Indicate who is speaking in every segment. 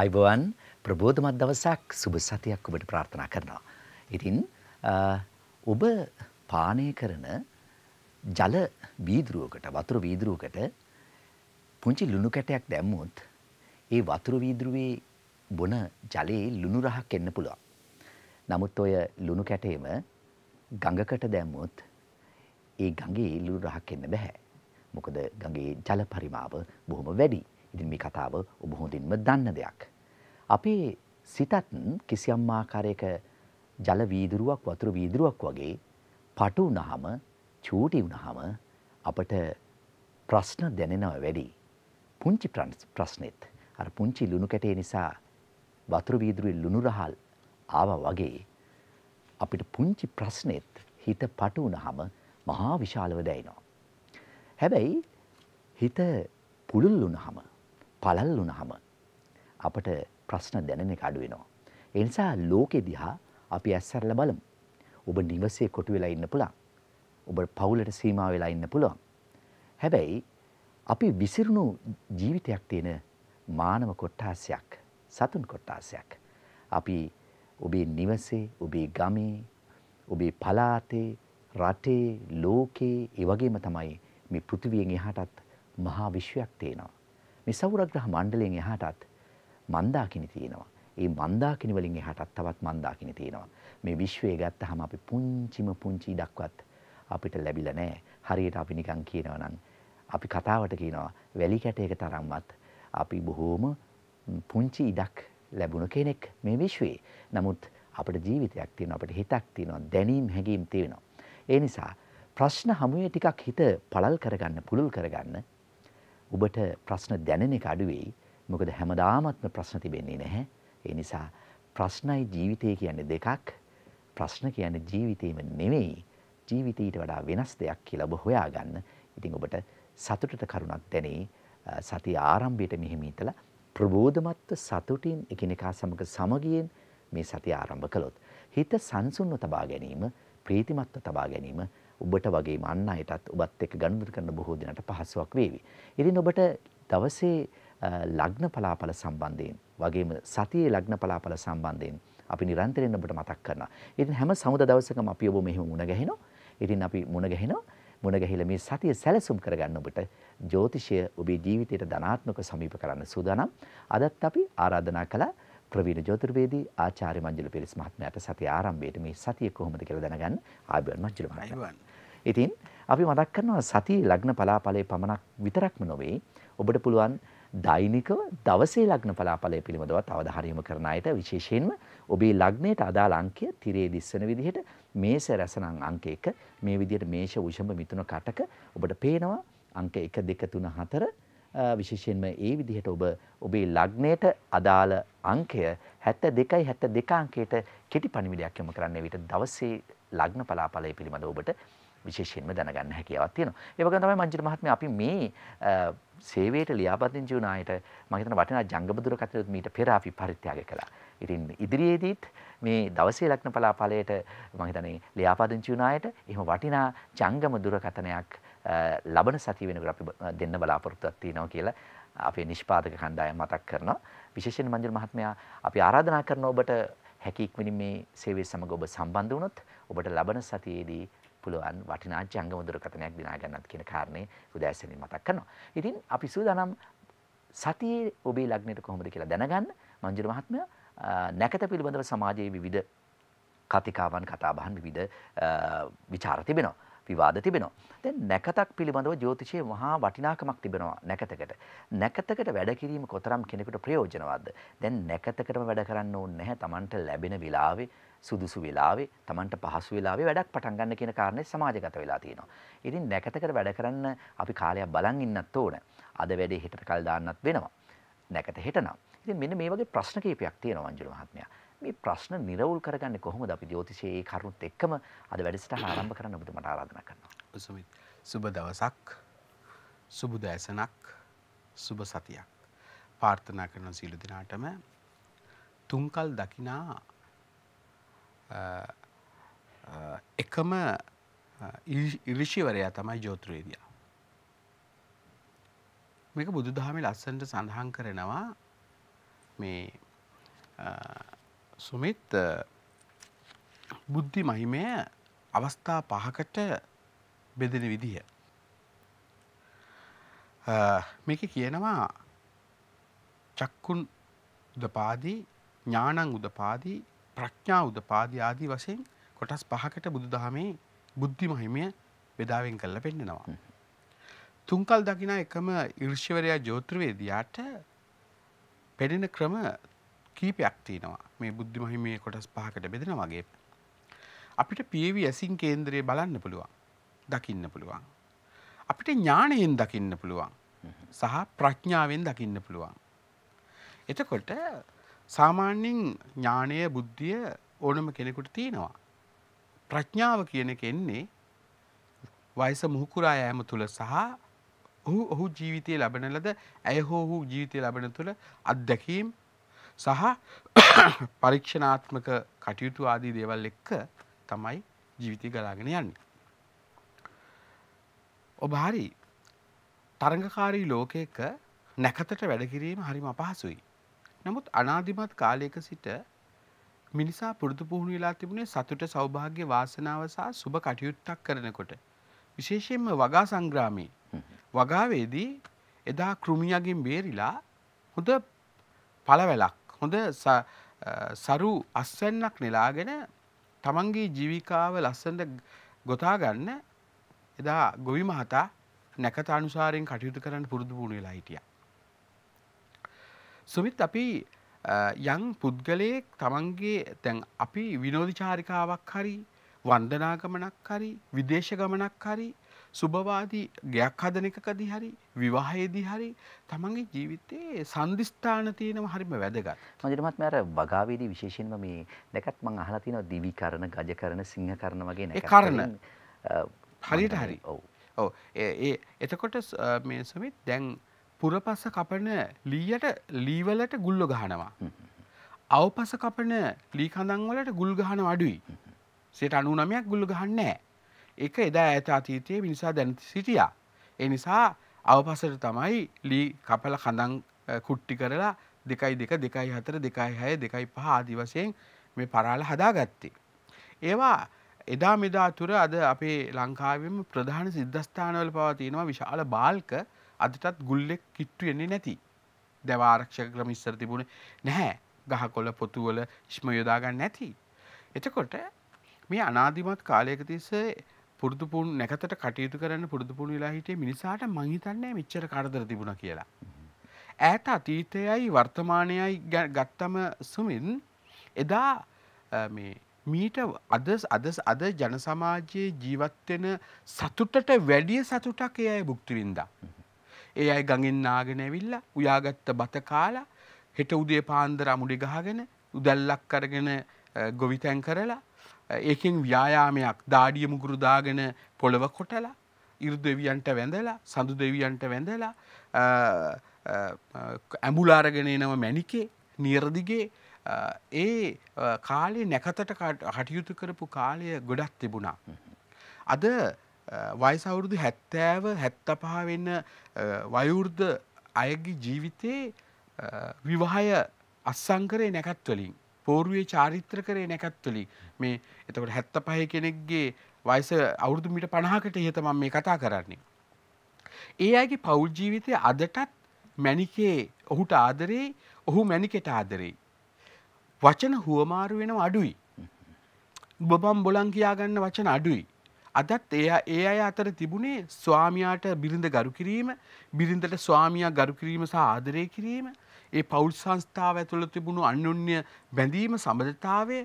Speaker 1: අයිබවන් ප්‍රබෝධමත් දවසක් සුභ සතියක් ඔබට ප්‍රාර්ථනා කරනවා. ඉතින් ඔබ පානය කරන ජල වීදුරුවකට වතුර වීදුරුවකට පුංචි ලුණු කැටයක් දැම්මුත් ඒ වතුර වීදුරුවේ බොන ජලයේ ලුණු රහක් එන්න පුළුවන්. නමුත් ඔය ලුණු කැටේම ගඟකට දැම්මුත් ඒ ගඟේ ලුණු රහක් එන්න බැහැ. මොකද ගඟේ ජල පරිමාව බොහොම වැඩි. ඉතින් මේ කතාව ඔබ හොඳින්ම දන්න දෙයක්. අපේ සිතත් කිසියම් ආකාරයක ජල වීදුරුවක් වතුර වීදුරුවක් වගේ පටු වුණාම චූටි වුණාම අපට ප්‍රශ්න දැනෙනවා වැඩි. පුංචි ප්‍රශ්නෙත් අර පුංචි ලුණු කැටේ නිසා වතුර වීදුරුවේ ලුණු රහල් ආවා වගේ අපිට පුංචි ප්‍රශ්නෙත් හිත පටු වුණාම මහා විශාලව දැනෙනවා. හැබැයි හිත පුළුල් වුණාම පළල් වුණහම අපට ප්‍රශ්න දැනෙන එක අඩු වෙනවා. ඒ නිසා ලෝකෙ දිහා අපි ඇස්සරලා බලමු. ඔබ නිවසේ කොටු වෙලා ඉන්න පුළුවන්. ඔබ පවුලට සීමා වෙලා ඉන්න පුළුවන්. හැබැයි අපි විසිරුණු ජීවිතයක් තියෙන මානව කොට්ටාසයක්, සතුන් කොට්ටාසයක්. අපි ඔබේ නිවසේ, ඔබේ ගමේ, ඔබේ පලාතේ, රටේ, ලෝකේ, ඒ වගේම තමයි මේ පෘථිවියෙන් එහාටත් මහා විශ්වයක් තියෙනවා. මේ සෞරග්‍රහ මණ්ඩලයෙන් එහාටත් මන්දාකිනි තියෙනවා. ඒ මන්දාකිනි වලින් එහාටත් තවත් මන්දාකිනි තියෙනවා. මේ විශ්වය ගත්තහම අපි පුංචිම පුංචි ඉඩක්වත් අපිට ලැබිලා නැහැ. හරියට අපි නිකන් කියනවා නම් අපි කතාවට කියනවා වැලි කැටයක තරම්වත් අපි බොහෝම පුංචි ඉඩක් ලැබුණ කෙනෙක් මේ විශ්වයේ. නමුත් අපිට ජීවිතයක් තියෙනවා අපිට හිතක් තියෙනවා දැනීම් හැඟීම් තියෙනවා. ඒ නිසා ප්‍රශ්න හමුවේ ටිකක් හිත පළල් කරගන්න පුළුල් කරගන්න ඔබට ප්‍රශ්න දැනෙන එක අඩුවෙයි. මොකද හැමදාමත්ම ප්‍රශ්න තිබෙන්නේ නැහැ. ඒ නිසා ප්‍රශ්නයි ජීවිතය කියන්නේ දෙකක්. ප්‍රශ්න කියන්නේ ජීවිතේම නෙමෙයි. ජීවිතයට වඩා වෙනස් දෙයක් කියලා ඔබ හොයාගන්න. ඉතින් ඔබට සතුටට කරුණක් දැනේ. සතිය ආරම්භයට මෙහෙම හිතලා ප්‍රබෝධමත්ව සතුටින් එකිනෙකා සමග සමගියෙන් මේ සතිය ආරම්භ කළොත් හිත සංසුන්ව තබා ගැනීම, ප්‍රීතිමත්ව තබා ගැනීම ඔබට වගේම අන් අයටත් ඔබත් එක්ක ගනුදෙනු කරන බොහෝ දිනට පහසුවක් වේවි. ඉතින් ඔබට දවසේ ලග්න පලාපල සම්බන්ධයෙන් වගේම සතියේ ලග්න පලාපල සම්බන්ධයෙන් අපි නිරන්තරයෙන් ඔබට මතක් කරනවා. ඉතින් හැම සමුදා දවසකම අපි ඔබ මෙහෙම මුණ ගැහෙනවා. ඉතින් අපි මුණ ගැහෙනවා. මුණ ගැහිලා මේ සතිය සැලසුම් කරගන්න ඔබට ජ්‍යොතිෂය ඔබේ ජීවිතයට ධනාත්මක සමීප කරන්න සූදානම්. අදත් අපි ආරාධනා කළා ප්‍රවීණ ජ්‍යොතිර්වේදී ආචාර්ය මංජුල පිරිස් මහත්මයාට සතිය ආරම්භයේදී මේ සතිය කොහොමද කියලා දැනගන්න ආයුබෝවන් මංජුල මහත්මයා. ඉතින් අපි මතක් කරනවා සතියේ ලග්න පලාඵලයේ පමණක් විතරක්ම නොවේ ඔබට පුළුවන් දෛනිකව දවසේ ලග්න පලාඵලය පිළිබඳවත් අවධානය යොමු කරන අයට විශේෂයෙන්ම ඔබේ ලග්නයට අදාළ අංකය තිරේ දිස්සන විදිහට මේස රැසනම් අංක 1 මේ විදිහට මේෂ උෂඹ මිතුන කටක ඔබට පේනවා අංක 1 2 3 4 විශේෂයෙන්ම ඒ විදිහට ඔබ ඔබේ ලග්නයට අදාළ අංකය 72යි 72 අංකයට කෙටි පණිවිඩයක් යොමු කරන්න විට දවසේ ලග්න පලාඵලය පිළිබඳව ඔබට විශේෂයෙන්ම දැනගන්න හැකියාවක් තියෙනවා. ඒ වගේම තමයි මංජිර මහත්මයා අපි මේ සේවයට ලියාපදිංචි වුණ අයට මම හිතන වටිනා ජංගම දුරකථනත් මීට පෙර අපි පරිත්‍යාග කළා. ඉතින් ඉදිරියේදීත් මේ දවසේ ලක්න පලාපලයට මම හිතන්නේ ලියාපදිංචි වුණ අයට එහෙම වටිනා ජංගම දුරකථනයක් ලබන සතිය වෙනකොට අපි දෙන්න බලාපොරොත්තුවක් තියෙනවා කියලා අපේ නිෂ්පාදක කණ්ඩායම මතක් කරනවා. විශේෂයෙන් මංජිර මහත්මයා අපි ආරාධනා කරන ඔබට හැකි ඉක්මනින් මේ සේවය සමග ඔබ සම්බන්ධ වුණොත් ඔබට ලබන සතියේදී පුළුවන් වටිනා ජංගම දුරකථනයක් දිනා ගන්නත් කියන කාරණේ උදෑසනින් මතක් කරනවා. ඉතින් අපි සූදානම් සතියේ ඔබේ ලග්නෙට කොහොමද කියලා දැනගන්න මංජුර මහත්මයා නැකත පිළිබඳව සමාජයේ විවිධ කතිකාවන් කතාබහන් විවිධ ਵਿਚාර තිබෙනවා. විවාද තිබෙනවා. දැන් නැකතක් පිළිබඳව ජ්‍යොතිෂයේ මහා වටිනාකමක් තිබෙනවා නැකතකට. නැකතකට වැඩ කිරීම කොතරම් කෙනෙකුට ප්‍රයෝජනවත්ද? දැන් නැකතකටම වැඩ කරන්න ඕනේ නැහැ. Tamanට ලැබෙන වෙලාවේ සුදුසු වෙලාවේ Tamanට පහසු වෙලාවේ වැඩක් පටන් ගන්න කියන කාරණේ සමාජගත වෙලා තියෙනවා. ඉතින් නැකතකට වැඩ කරන්න අපි කාලයක් බලන් ඉන්නත් ඕන. අද වැඩේ හෙටට කල් දාන්නත් වෙනවා. නැකත හෙටනම්. ඉතින් මෙන්න මේ වගේ ප්‍රශ්න කීපයක් තියෙනවා මංජුල මහත්මයා. මේ ප්‍රශ්න නිරවුල් කරගන්නේ කොහොමද අපි ජ්‍යොතිෂයේ ඒ
Speaker 2: කරුණුත් එක්කම අද වැඩසටහන ආරම්භ කරන්න ඔබට මට ආරාධනා කරනවා. සුමිත්. සුබ දවසක්. සුබ දැසනක්. සුබ සතියක්. ප්‍රාර්ථනා කරන සීල දිනාටම තුම්කල් දකිනා එකම ඉරිෂිවරයා තමයි ජෝත්‍රවේදයා. මේක බුදු දහමි ලස්සන්ට සඳහන් කරනවා මේ සුමිත් බුද්ධි මහිමය අවස්ථා පහකට බෙදෙන විදිහ. මේක කියනවා චක්කුන් උදපාදී ඥානං උදපාදී ප්‍රඥා උදපාදී ආදී වශයෙන් කොටස් පහකට බුදුදහමේ බුද්ධි මහිමය බෙදාවෙන් කරලා පෙන්නනවා. තුන්කල් දකිනා එකම ඍෂිවරයා ජෝතිර්වේදියාට පෙනෙන ක්‍රම කීපයක් තියෙනවා. මේ බුද්ධි මහිමේ කොටස් පහකට බෙදෙනා වගේ. අපිට පියවි ඇසින් කේන්ද්‍රය බලන්න පුළුවන්. දකින්න පුළුවන්. අපිට ඥාණයෙන් දකින්න පුළුවන්. සහ ප්‍රඥාවෙන් දකින්න පුළුවන්. එතකොට සාමාන්‍යයෙන් ඥානය බුද්ධිය ඕනම කෙනෙකුට තියෙනවා. ප්‍රඥාව කියන එක එන්නේ වයස මුහුකුරා යෑම තුළ සහ ඔහු ඔහු ජීවිතය ලබන ලද ඇය හෝහු ජීවිතය ලබන තුළ අත්දැකීම් සහ පරීක්ෂණාත්මක කටයුතු ආදී දේවල් එක්ක තමයි ජීවිතය ගලාගෙන යන්නේ. ඔබ හරි තරඟකාරී ලෝකයක නැකතට වැඩකිරීම හරිම අපහසුයි. නමුත් අනාදිමත් කාලයක සිට මිනිසා පුරුදු පුහුණු වෙලා තිබුණේ සතුට සෞභාග්‍ය වාසනාව සහ සුබ කටයුත්තක් කරනකොට විශේෂයෙන්ම වගා සංග්‍රාමයේ වගාවේදී එදා කෘමියගෙන් බේරිලා හොඳ පළවැලක් හොඳ සරු අස්වැන්නක් නෙලාගෙන තමන්ගේ ජීවිකාව ලස්සනට ගොතා ගන්න එදා ගොවි මහතා නැකත අනුසාරයෙන් කටයුතු කරන්න පුරුදු වුණේ හිටියා. සුමිත් අපි යං පුද්ගලයෙක් තමන්ගේ තැන් අපි විනෝධචාරිකාවක් හරි වන්දනාගමනක් හරි විදේශගමනක් හරි සුභවාදී ගයක් හදන එකකදී හරි විවාහයේදී හරි තමන්ගේ ජීවිතයේ සන්දිස්ථාන තියෙනව
Speaker 1: හරිම වැදගත්. මජිරමත් මෑර වගාවේදී විශේෂයෙන්ම මේ දැකත් මං අහලා තියෙනවා දිවි කරන, ගජ
Speaker 2: කරන, සිංහ කරන වගේ නැකත්. ඒ කරන. හරියට හරි. ඔව්. ඔව්. ඒ එතකොට මේ සමිත් දැන් පුරපස කපන ලීයට ලීවලට ගුල්ල ගහනවා. අවපස කපන ලීකඳංවලට ගුල් ගහන අඩුයි. සයට අනු නමයක් ගුල්ල ගහන්නෑ. එක එදා ඇත අතීතයේ මිනිසා දැනති සිටියා. එනිසා අවපසට තමයි ලී කපල කඳං කුට්ටි කරලා දෙකයි දෙක දෙකයි හතර දෙකයි හය දෙකයි පහ ආදිවසයෙන් මේ පරාල හදාගත්තේ. ඒවා එදා මෙදා තුර අද අපේ ලංකාවම ප්‍රධාන සිද්ධස්ථානවල පවතිනවා විශාල බාල්ක අදටත් ගුල්ලෙක් කිට්ටු එන්නේ නැති දැවාරක්ෂක ක්‍රම ඉස්සර තිබුණේ නැහැ ගහකොළ පොතුවල ඉස්ම යොදාගන්න නැති. එතකොට මේ අනාදිමත් කාලයක තිස්සේ පුරදුපුන් නැකතට කටයුතු කරන්න පුරදුපුුණු වෙලා හිටේ මිනිසාට මහිතන්නේ මිච්චර කරදර තිබුණ කියලා. ඇත අතීතයයි වර්තමානයයි ගත්තම සුමින් එදා මීට අදස් අදස් අද ජනසමාජයේ ජීවත්වෙන සතුටට වැඩිය සතුටක් එයයි භුක්තිවින්දා. ඒ අයි ගඟෙන් නාගෙන ඇවිල්ලා උයාගත්ත බත කාලා හෙට උදේ පාන්දර අමුඩි ගහගෙන උදැල්ලක් කරගෙන ගොවිතැන් කරලා ඒකෙන් ව්‍යායාමයක් දාඩිය මුගුරු දාගෙන පොළව කොටලා ඉරු දෙවියන්ට වැඳලා සඳු දෙවියන්ට වැඳලා ඇඹුලාරගෙන එනව මැණිකේ නියරදිගේ ඒ කාලේ නැකතට කටයුතු කරපු කාලය ගොඩක් තිබුණා. අද වයිස අවුරුදු හැත්තෑව හැත්ත පහවෙන්න වයුර්ධ අයගේ ජීවිතයේ විවාහය අස්සංකරය නැකත්වලින් පෝරුවේ චාරිත්‍ර කරය නැකත්වලින් මේ එතකට හැත්ත පහය කෙනෙක්ගේ වයිස අවුරුදු මිට පණහකට ඉහතමම් මේ කතා කරන්නේ. ඒ අගේ පෞද්ජීවිතය අදටත් මැනිකේ ඔහුට ආදරේ ඔහු මැනිකෙට ආදරෙයි. වචන හුවමාරු වෙනව අඩුයි. බබම් බොලං කියාගන්න වචන අඩුයි. අදත් ඒ ඒ අය අතර තිබුණේ ස්වාමියාට බිරිඳ ගරු කිරීම බිරිඳට ස්වාමියා ගරු කිරීම සහ ආදරය කිරීම ඒ පවුල් සංස්ථාව ඇතුළ තිබුණු අන්‍යොන්‍ය බැඳීම සබඳතාවය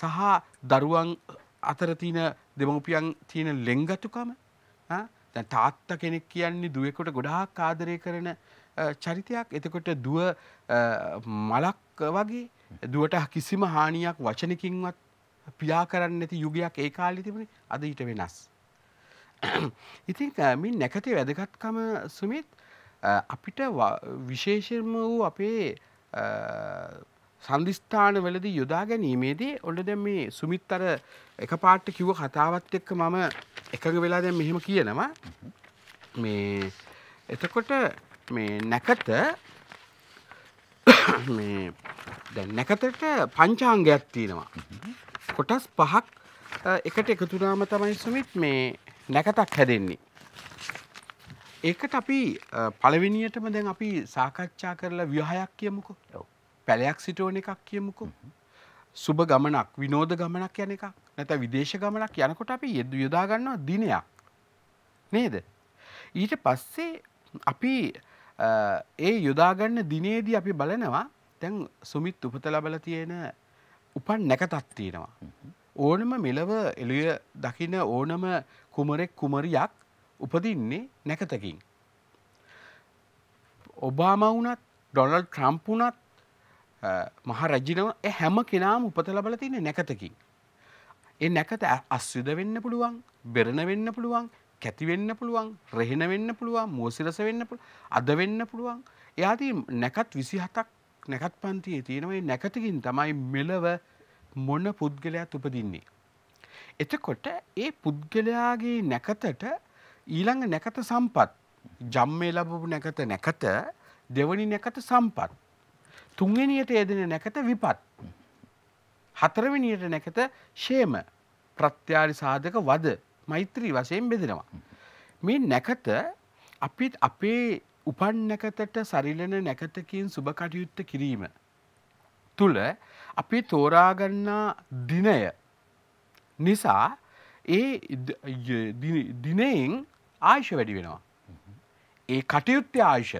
Speaker 2: සහ දරුවන් අතර තියෙන දෙමව්පියන් තියෙන ලෙංගතුකම දැන් තාත්තා කෙනෙක් කියන්නේ දුවෙකුට ගොඩාක් ආදරය කරන චරිතයක් එතකොට දුව මලක් වගේ දුවට කිසිම හානියක් වචනකින්වත් පියා කරන්න ඇති යුගයක් ඒ කාලි තිබුණ අද ඊට වෙනස්. ඉතින් මින් නැකතේ වැදගත්කම සුමිත් අපිට විශේෂර්ම වූ අපේ සන්ධිස්ථාන වලදී යොදා ගැනීමේදී ඔන්න දැන් මේ සුමිත් අර එක පාට කිව්ව කතාවත් එක්ක මම එකඟ වෙලා දැන් මෙහෙම කියනවා මේ එතකොට මේ නැකත මේ දැන් නැකතට පංචාංගයක් තියෙනවා කොටස් පහක් එකට එකතුනාම තමයි සුමිත් මේ නැකතක් හැදෙන්නේ. ඒකට අපි පළවෙනියටම දැන් අපි සාකච්ඡා කරලා ව්‍යහයක් කියමුකෝ. පැලයක් සිටෝන එකක් කියමුකෝ. සුබ ගමනක් විනෝද ගමනක් යන එකක් නැත විදේශ ගමනක් යනකොට අපි යෙද යොදාගන්නවා දිනයක් නේද. ඊට පස්සේ අපි ඒ යොදාගන්න දිනේදී අපි බලනවා තැන් සුමිත් උපත ලබල තියෙන උපන් නැකතත් තියෙනවා. ඕනම මෙලව එළිය දකින ඕනම කුමරෙක් කුමරියක් උපදින්නේ නැකතකින්. ඔබාම වුණත් ඩොනල් ට්‍රම්ප් වුණත් මහ රජිනව හැම කෙනාම උපත ලබල තින්නේ නැකතකින්. ඒ නැකත අස්යුද වෙන්න පුළුවන් බෙරණ වෙන්න පුළුවන් කැතිවෙන්න පුළුවන් රෙහෙන වෙන්න පුළුවන් මෝසිරස වෙන්න අද වෙන්න පුළුවන් එයාදී නැකත් විසි හතක් නැකත් පන්තියේ තියෙනවයි නැකතකින් තමයි මෙලව මොන පුද්ගලයක් උපදින්නේ. එතකොට ඒ පුද්ගලයාගේ නැකතට ඊළඟ නැකත සම්පත් ජම්මේ ලබපු නැකත නැකත දෙවනි නැකත සම්පත්. තුන්ගෙනියට යදෙන නැකත විපත්. හතරවෙනියට නැකත ශේම ප්‍රත්‍යාරි සාධක වද මෛත්‍රී වශයෙන් බෙදෙනවා. මේ නැකත අපිත් අපේ උපන් නැකතට සරිලන නැකතකින් සුභ කටයුත්ත කිරීම. තුළ අපි තෝරාගන්නා දිනය නිසා ඒ දිනයෙන් ආයුෂ වැඩි වෙනවා. ඒ කටයුත්තය ආයුෂ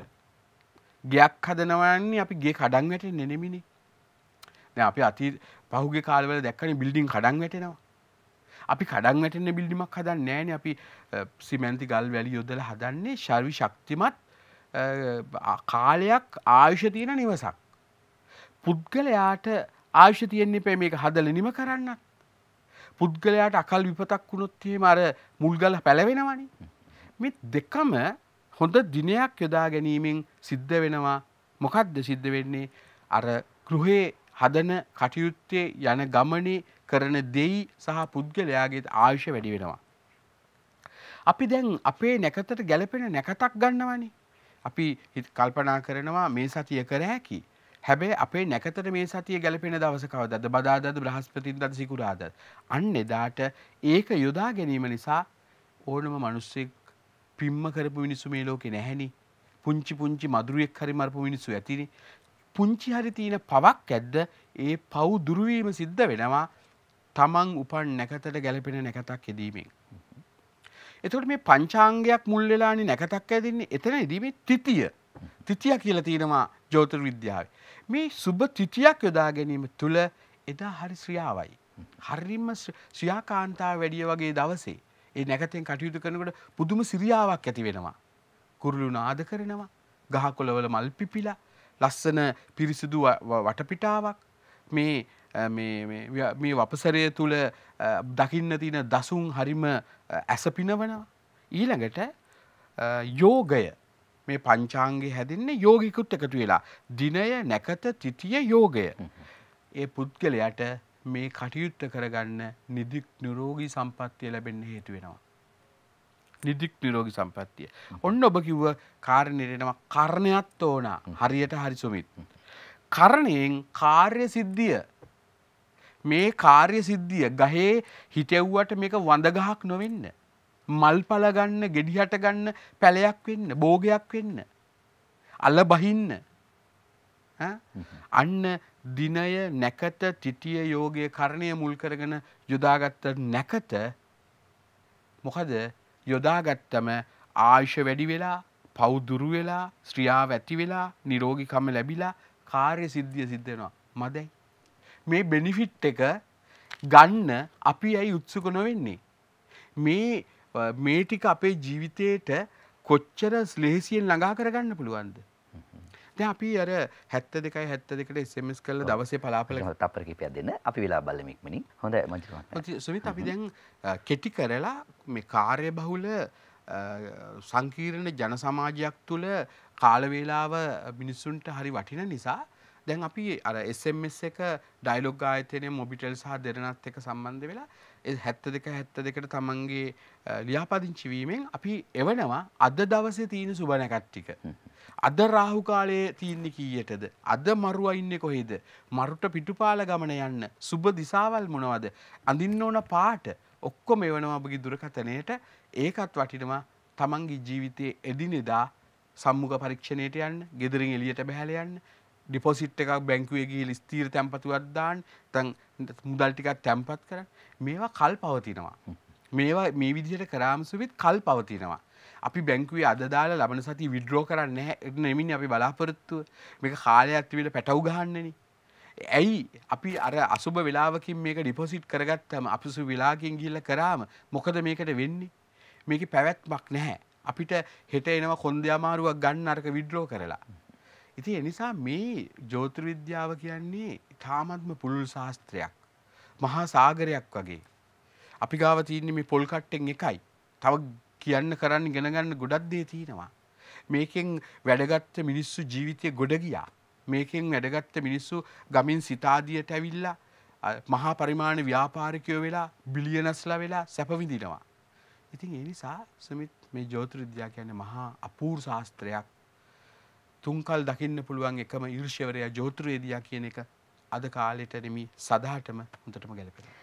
Speaker 2: ගයක් හදනවන්නේ අපි ගේ කඩන් වැට නෙනෙමිනි. දැන් අපි අති පහුගේ කාලවල දැක්කනේ බිල්ඩින් කඩන් වැටෙනවා. අපි කඩන් වැටෙන බිල්ඩිමක් හදන්නේ නැහැනේ අපි සිමෙන්ති ගල් වැලි යොදලා හදන්නේ ශර්වි ශක්තිමත් කාලයක් ආයුෂ තියෙන නිවසක්. පුද්ගලයාට ආයුෂ තියෙන්නේ පැ මේක හදල නිම කරන්නත්. පුද්ගලයාට අකල් විපතක් වුණොත්ේ මර මුල්ගල පැලවෙනවනි. මෙ දෙකම හොඳ දිනයක් යොදා ගැනීමෙන් සිද්ධ වෙනවා මොකක්ද සිද්ධ වෙන්නේ අර ගෘහේ හදන කටයුත්තේ යන ගමනේ කරන දෙයි සහ පුද්ගලයාගේ ආයුෂ වැඩි වෙනවා. අපි දැන් අපේ නැකතට ගැලපෙන නැකතක් ගන්නවනේ අපි කල්පනා කරනවා මේ සතිය කර හැකි. හැබැයි අපේ නැකතට මේ සතිය ගැලපෙන දවස කවදද බදාදද බ්‍රහස්පතින්දද සිකුරාදත් අන්න එදාට ඒක යොදා ගැනීම නිසා ඕනම මනුස්සෙක් පිම්ම කරපු මිනිස්සු මේ ලෝකෙ නැහැනි පුංචි පුංචි මදුරුවෙක් හරි මරපු මිනිස්සු ඇතිනි පුංචි හරි තියෙන පවක් ඇද්ද ඒ පව් දුරුවීම සිද්ධ වෙනවා තමන් උපන් නැකතට ගැලපෙන නැකතක් යෙදීමෙන් එතකොට මේ පංචාංගයක් මුල් වෙලානේ නැකතක් ඇදෙන්නේ එතනදී මේ තිතිය තිතිය කියලා තියෙනවා ජෝතිර් විද්‍යාවේ. මේ සුබ තිතියක් යොදා ගැනීම තුළ එදා හරි ශ්‍රියාවයි. හරිම ශ්‍රියාකාන්තාව වැඩිය වගේ දවසේ ඒ නැකතෙන් කටයුතු කරනකොට පුදුම සිරියාවක් ඇති වෙනවා. කුරුළු නාද කරනවා, ගහකොළවල මල් පිපිලා, ලස්සන පිරිසිදු වටපිටාවක් මේ මේ වපසරය තුළ දකින්න තින දසුන් හරිම ඇසපිනවනවා. ඊළඟට යෝගය මේ පංචාන්ගේ හැදින්නේ යෝගිකුත් එකතු වෙලා. දිනය නැකත තිටිය යෝගය. ඒ පුද්ගලයට මේ කටයුත්ත කරගන්න නිදික් නිරෝගී සම්පත්තිය ලැබෙන්න හේතු වෙනවා. නිදික් නිරෝගි සම්පත්තිය. ඔන්න ඔබ කිව්ව කාරණයටම කරණයත් ඕනා හරියට හරිසුමිත්. කරණයෙන් කාර්ය සිද්ධිය මේ කාර්ය සිද්ධිය ගහේ හිටෙව්වට මේක වඳගහක් නොවෙන්න. මල් පලගන්න ගෙඩිහට ගන්න පැලයක් වෙන්න බෝගයක් වෙන්න. අල්ල බහින්න. අන්න දිනය නැකත තිටිය යෝගය කරණය මුල් කරගෙන යොදාගත්ත නැකත මොකද යොදාගත්තම ආයුෂ වැඩි වෙලා පෞදුරු වෙලා ස්ත්‍රියාව ඇති වෙලා නිරෝගිකම ලැබිලා කාර්ය සිද්ධිය සිද්ධ වෙනවා මදයි මේ බෙනිෆිට් එක ගන්න අපි ඇයි උත්සුක නොවෙන්නේ. මේ මේටික අපේ ජීවිතයට කොච්චර ස්ලේසියෙන් ළඟා කරගන්න පුළුවන්ද. ද අපි අර හැත්ත දෙකයි හැත්ත දෙකට එස්මස් කල දවසේ පලාපල තපර කිපයක් දෙන්න අපි වෙලා බල්ලමෙක්මනි හොඳ මච සුවිත අපි දැන් කෙටි කරලා මේ කාර්ය බහුල සංකීරණ ජන සමාජයක් තුළ කාලවේලාව මිනිස්සුන්ට හරි වටින නිසා දැන් අපි අර SMS එක ඩයිලොග් ආයතනය මොබිටල් සහ දෙරණත් එක සම්බන්ධ වෙලා ඒ 72 72ට තමන්ගේ ලියාපදිංචි වීමෙන් අපි එවනවා අද දවසේ තියෙන සුබනැකත් ටික. අද රාහු කාලයේ තියෙන්නේ කීයටද? අද මරුවා ඉන්නේ කොහෙද? මරුට පිටුපාල ගමන යන්න සුබ දිසාවල් මොනවද? අඳින්න ඕන පාට ඔක්කොම එවනවා ඔබගේ දුරකථනයට. ඒකත් වටිනවා තමන්ගේ ජීවිතයේ එදිනෙදා සම්මුඛ පරීක්ෂණයට යන්න, gederin එළියට බහැල යන්න, ඩිපොසිට් එකක් බැංකුවගේ ස්තීර තැම්පතුවත් දාන් තන් මුදල් ටිකක් තැම්පත් කර මේවා කල් පවතිනවා මේවා මේ විදිහට කරාමසුවිත් කල් පවතිනවා අපි බැංකුවේ අදදාල ලබන සති විඩ්‍රෝ කරන්න නෙමින් අපි බලාපොරොත්තුව මේක කාලය ඇත්තිවට පැටව් ගහන්නන ඇයි අපි අර අසුභ වෙලාවකින් මේක ඩිපොසිට් කරගත්තම අපිසු වෙලාකින් ගිල්ල කරාම මොකද මේකට වෙන්නේ මේක පැවැත්මක් නැහැ අපිට හෙට එනවා කොන්ද අමාරුවක් ගන්න අරක විඩ්‍රෝ කරලා ඉතින් ඒ නිසා මේ ජ්‍යොතිර්විද්‍යාව කියන්නේ තාමත්ම පුළුල් ශාස්ත්‍රයක්. මහා සාගරයක් වගේ. අපි ගාව තියෙන මේ පොල් කට්ටෙන් එකයි. තව කියන්න කරන්න ඉගෙන ගන්න ගොඩක් දේ තියෙනවා. මේකෙන් වැඩගත්ත මිනිස්සු ජීවිතේ ගොඩ ගියා. මේකෙන් වැඩගත්ත මිනිස්සු ගමින් සිතාදියට ඇවිල්ලා මහා පරිමාණ ව්‍යාපාරිකයෝ වෙලා බිලියනස්ලා වෙලා සැප විඳිනවා. ඉතින් ඒ නිසා සමිත් මේ ජ්‍යොතිර්විද්‍යාව කියන්නේ මහා අපූර්ව ශාස්ත්‍රයක්. තුන්කල් දකින්න පුළුවන් එකම ඉර්ෂ්‍යවරයා ජෝතෘවේදයා කියන එක අද කාලෙට නෙමි සදාටම හොඳටම ගැලපෙනවා.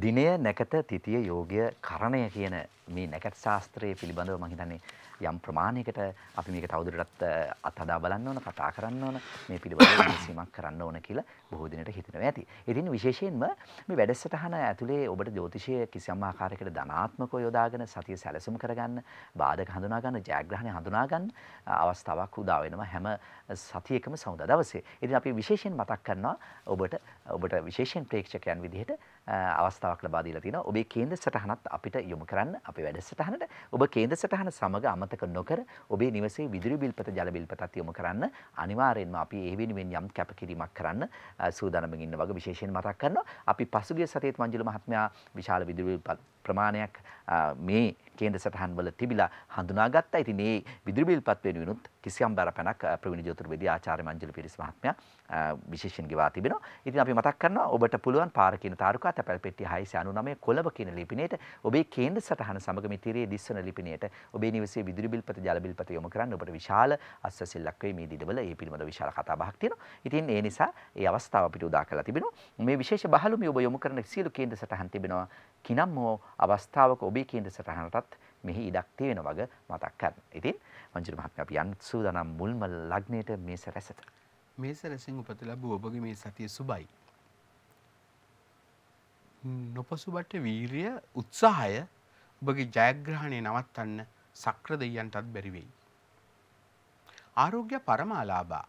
Speaker 1: දිනය නැකත තිතිය යෝග්‍ය කරණය කියන මේ නැකත් ශාස්ත්‍රය පිළිබඳව මම හිතන්නේ යම් ප්‍රමාණයකට අපි මේක තවදුරටත් අත්හදා බලන්න ඕන කතා කරන්න ඕන මේ පිළිබඳව විමසීමක් කරන්න ඕන කියලා බොහෝ දිනට හිතනවා ඇති. ඉතින් විශේෂයෙන්ම මේ වැඩසටහන ඇතුලේ ඔබට ජ්‍යොතිෂය කිසියම් ආකාරයකට ධනාත්මකව යොදාගෙන සතිය සැලසුම් කරගන්න, බාධක හඳුනා ගන්න, ජයග්‍රහණ හඳුනා ගන්න අවස්ථාවක් උදා වෙනවා හැම සතියකම සමුදා දවසේ. ඉතින් අපි විශේෂයෙන් මතක් කරනවා ඔබට ඔබට විශේෂයෙන් ප්‍රේක්ෂකයන් විදිහට අවස්ථාවක් ලබා දීලා තිනවා. ඔබේ කේන්ද්‍ර සටහනත් අපිට යොමු කරන්න අපේ වැඩසටහනට. ඔබ කේන්ද්‍ර සටහන සමග අමතක නොකර ඔබේ නිවසේ විදුලි බිල්පත ජල බිල්පතත් යොමු කරන්න අනිවාර්යයෙන්ම අපි ඒ වෙනුවෙන් යම් කැපකිරීමක් කරන්න සූදානමින් ඉන්න වගේ විශේෂයෙන් මතක් කරනවා. අපි පසුගිය සතියේත් මංජුල මහත්මයා විශාල විදුලි ප්‍රමාණයක් මේ කේන්ද්‍ර සටහන්වල තිබිලා හඳුනාගත්තා. ඉතින් මේ විදුලි බිල්පත් වෙනුවෙනුත් කිසියම් බරපණක් ප්‍රවීණ ජෝතිර්වේදී ආචාර්ය මංජුල පිරිස් මහත්මයා විශේෂයෙන් ගෙවා තිබෙනවා. ඉතින් අපි මතක් කරනවා ඔබට පුළුවන් පාර කියන තාරුකා තැපැල් පෙට්ටිය 699 කොළඹ කියන ලිපිණයට ඔබේ කේන්ද්‍ර සටහන සමග මිතිරයේ දිස්වන ලිපිණයට ඔබේ නිවසේ විදුලි බිල්පත ජල බිල්පත යොමු කරන්න ඔබට විශාල අස්වැසිල්ලක් වෙයි මේ දිනවල ඒ පිළිබඳ විශාල කතා බහක් තියෙනවා. ඉතින් ඒ නිසා ඒ අවස්ථාව අපිට උදා කරලා තිබෙනවා. මේ විශේෂ බහළු මේ ඔබ යොමු කරන සියලු කේන්ද්‍ර සටහන් තිබෙනවා කිනම් හෝ අවස්ථාවක ඔබේ කේන්ද්‍ර සටහනටත් මෙහි ඉඩක් තියෙන වග මතක් කරන්න. ඉතින් මංජුරු මහත්මයා අපි යන් සූදානම් මුල්ම ලග්නයේට මේස රැසට.
Speaker 2: මේස රැසෙන් උපත ලැබූ ඔබගේ මේ සතිය සුබයි. නොපසුබට වීරිය උත්සාහය ඔබගේ ජයග්‍රහණය නවත්තන්න සක්‍ර දෙයියන්ටත් බැරි වෙයි. ආරෝග්‍ය පරමාලාභා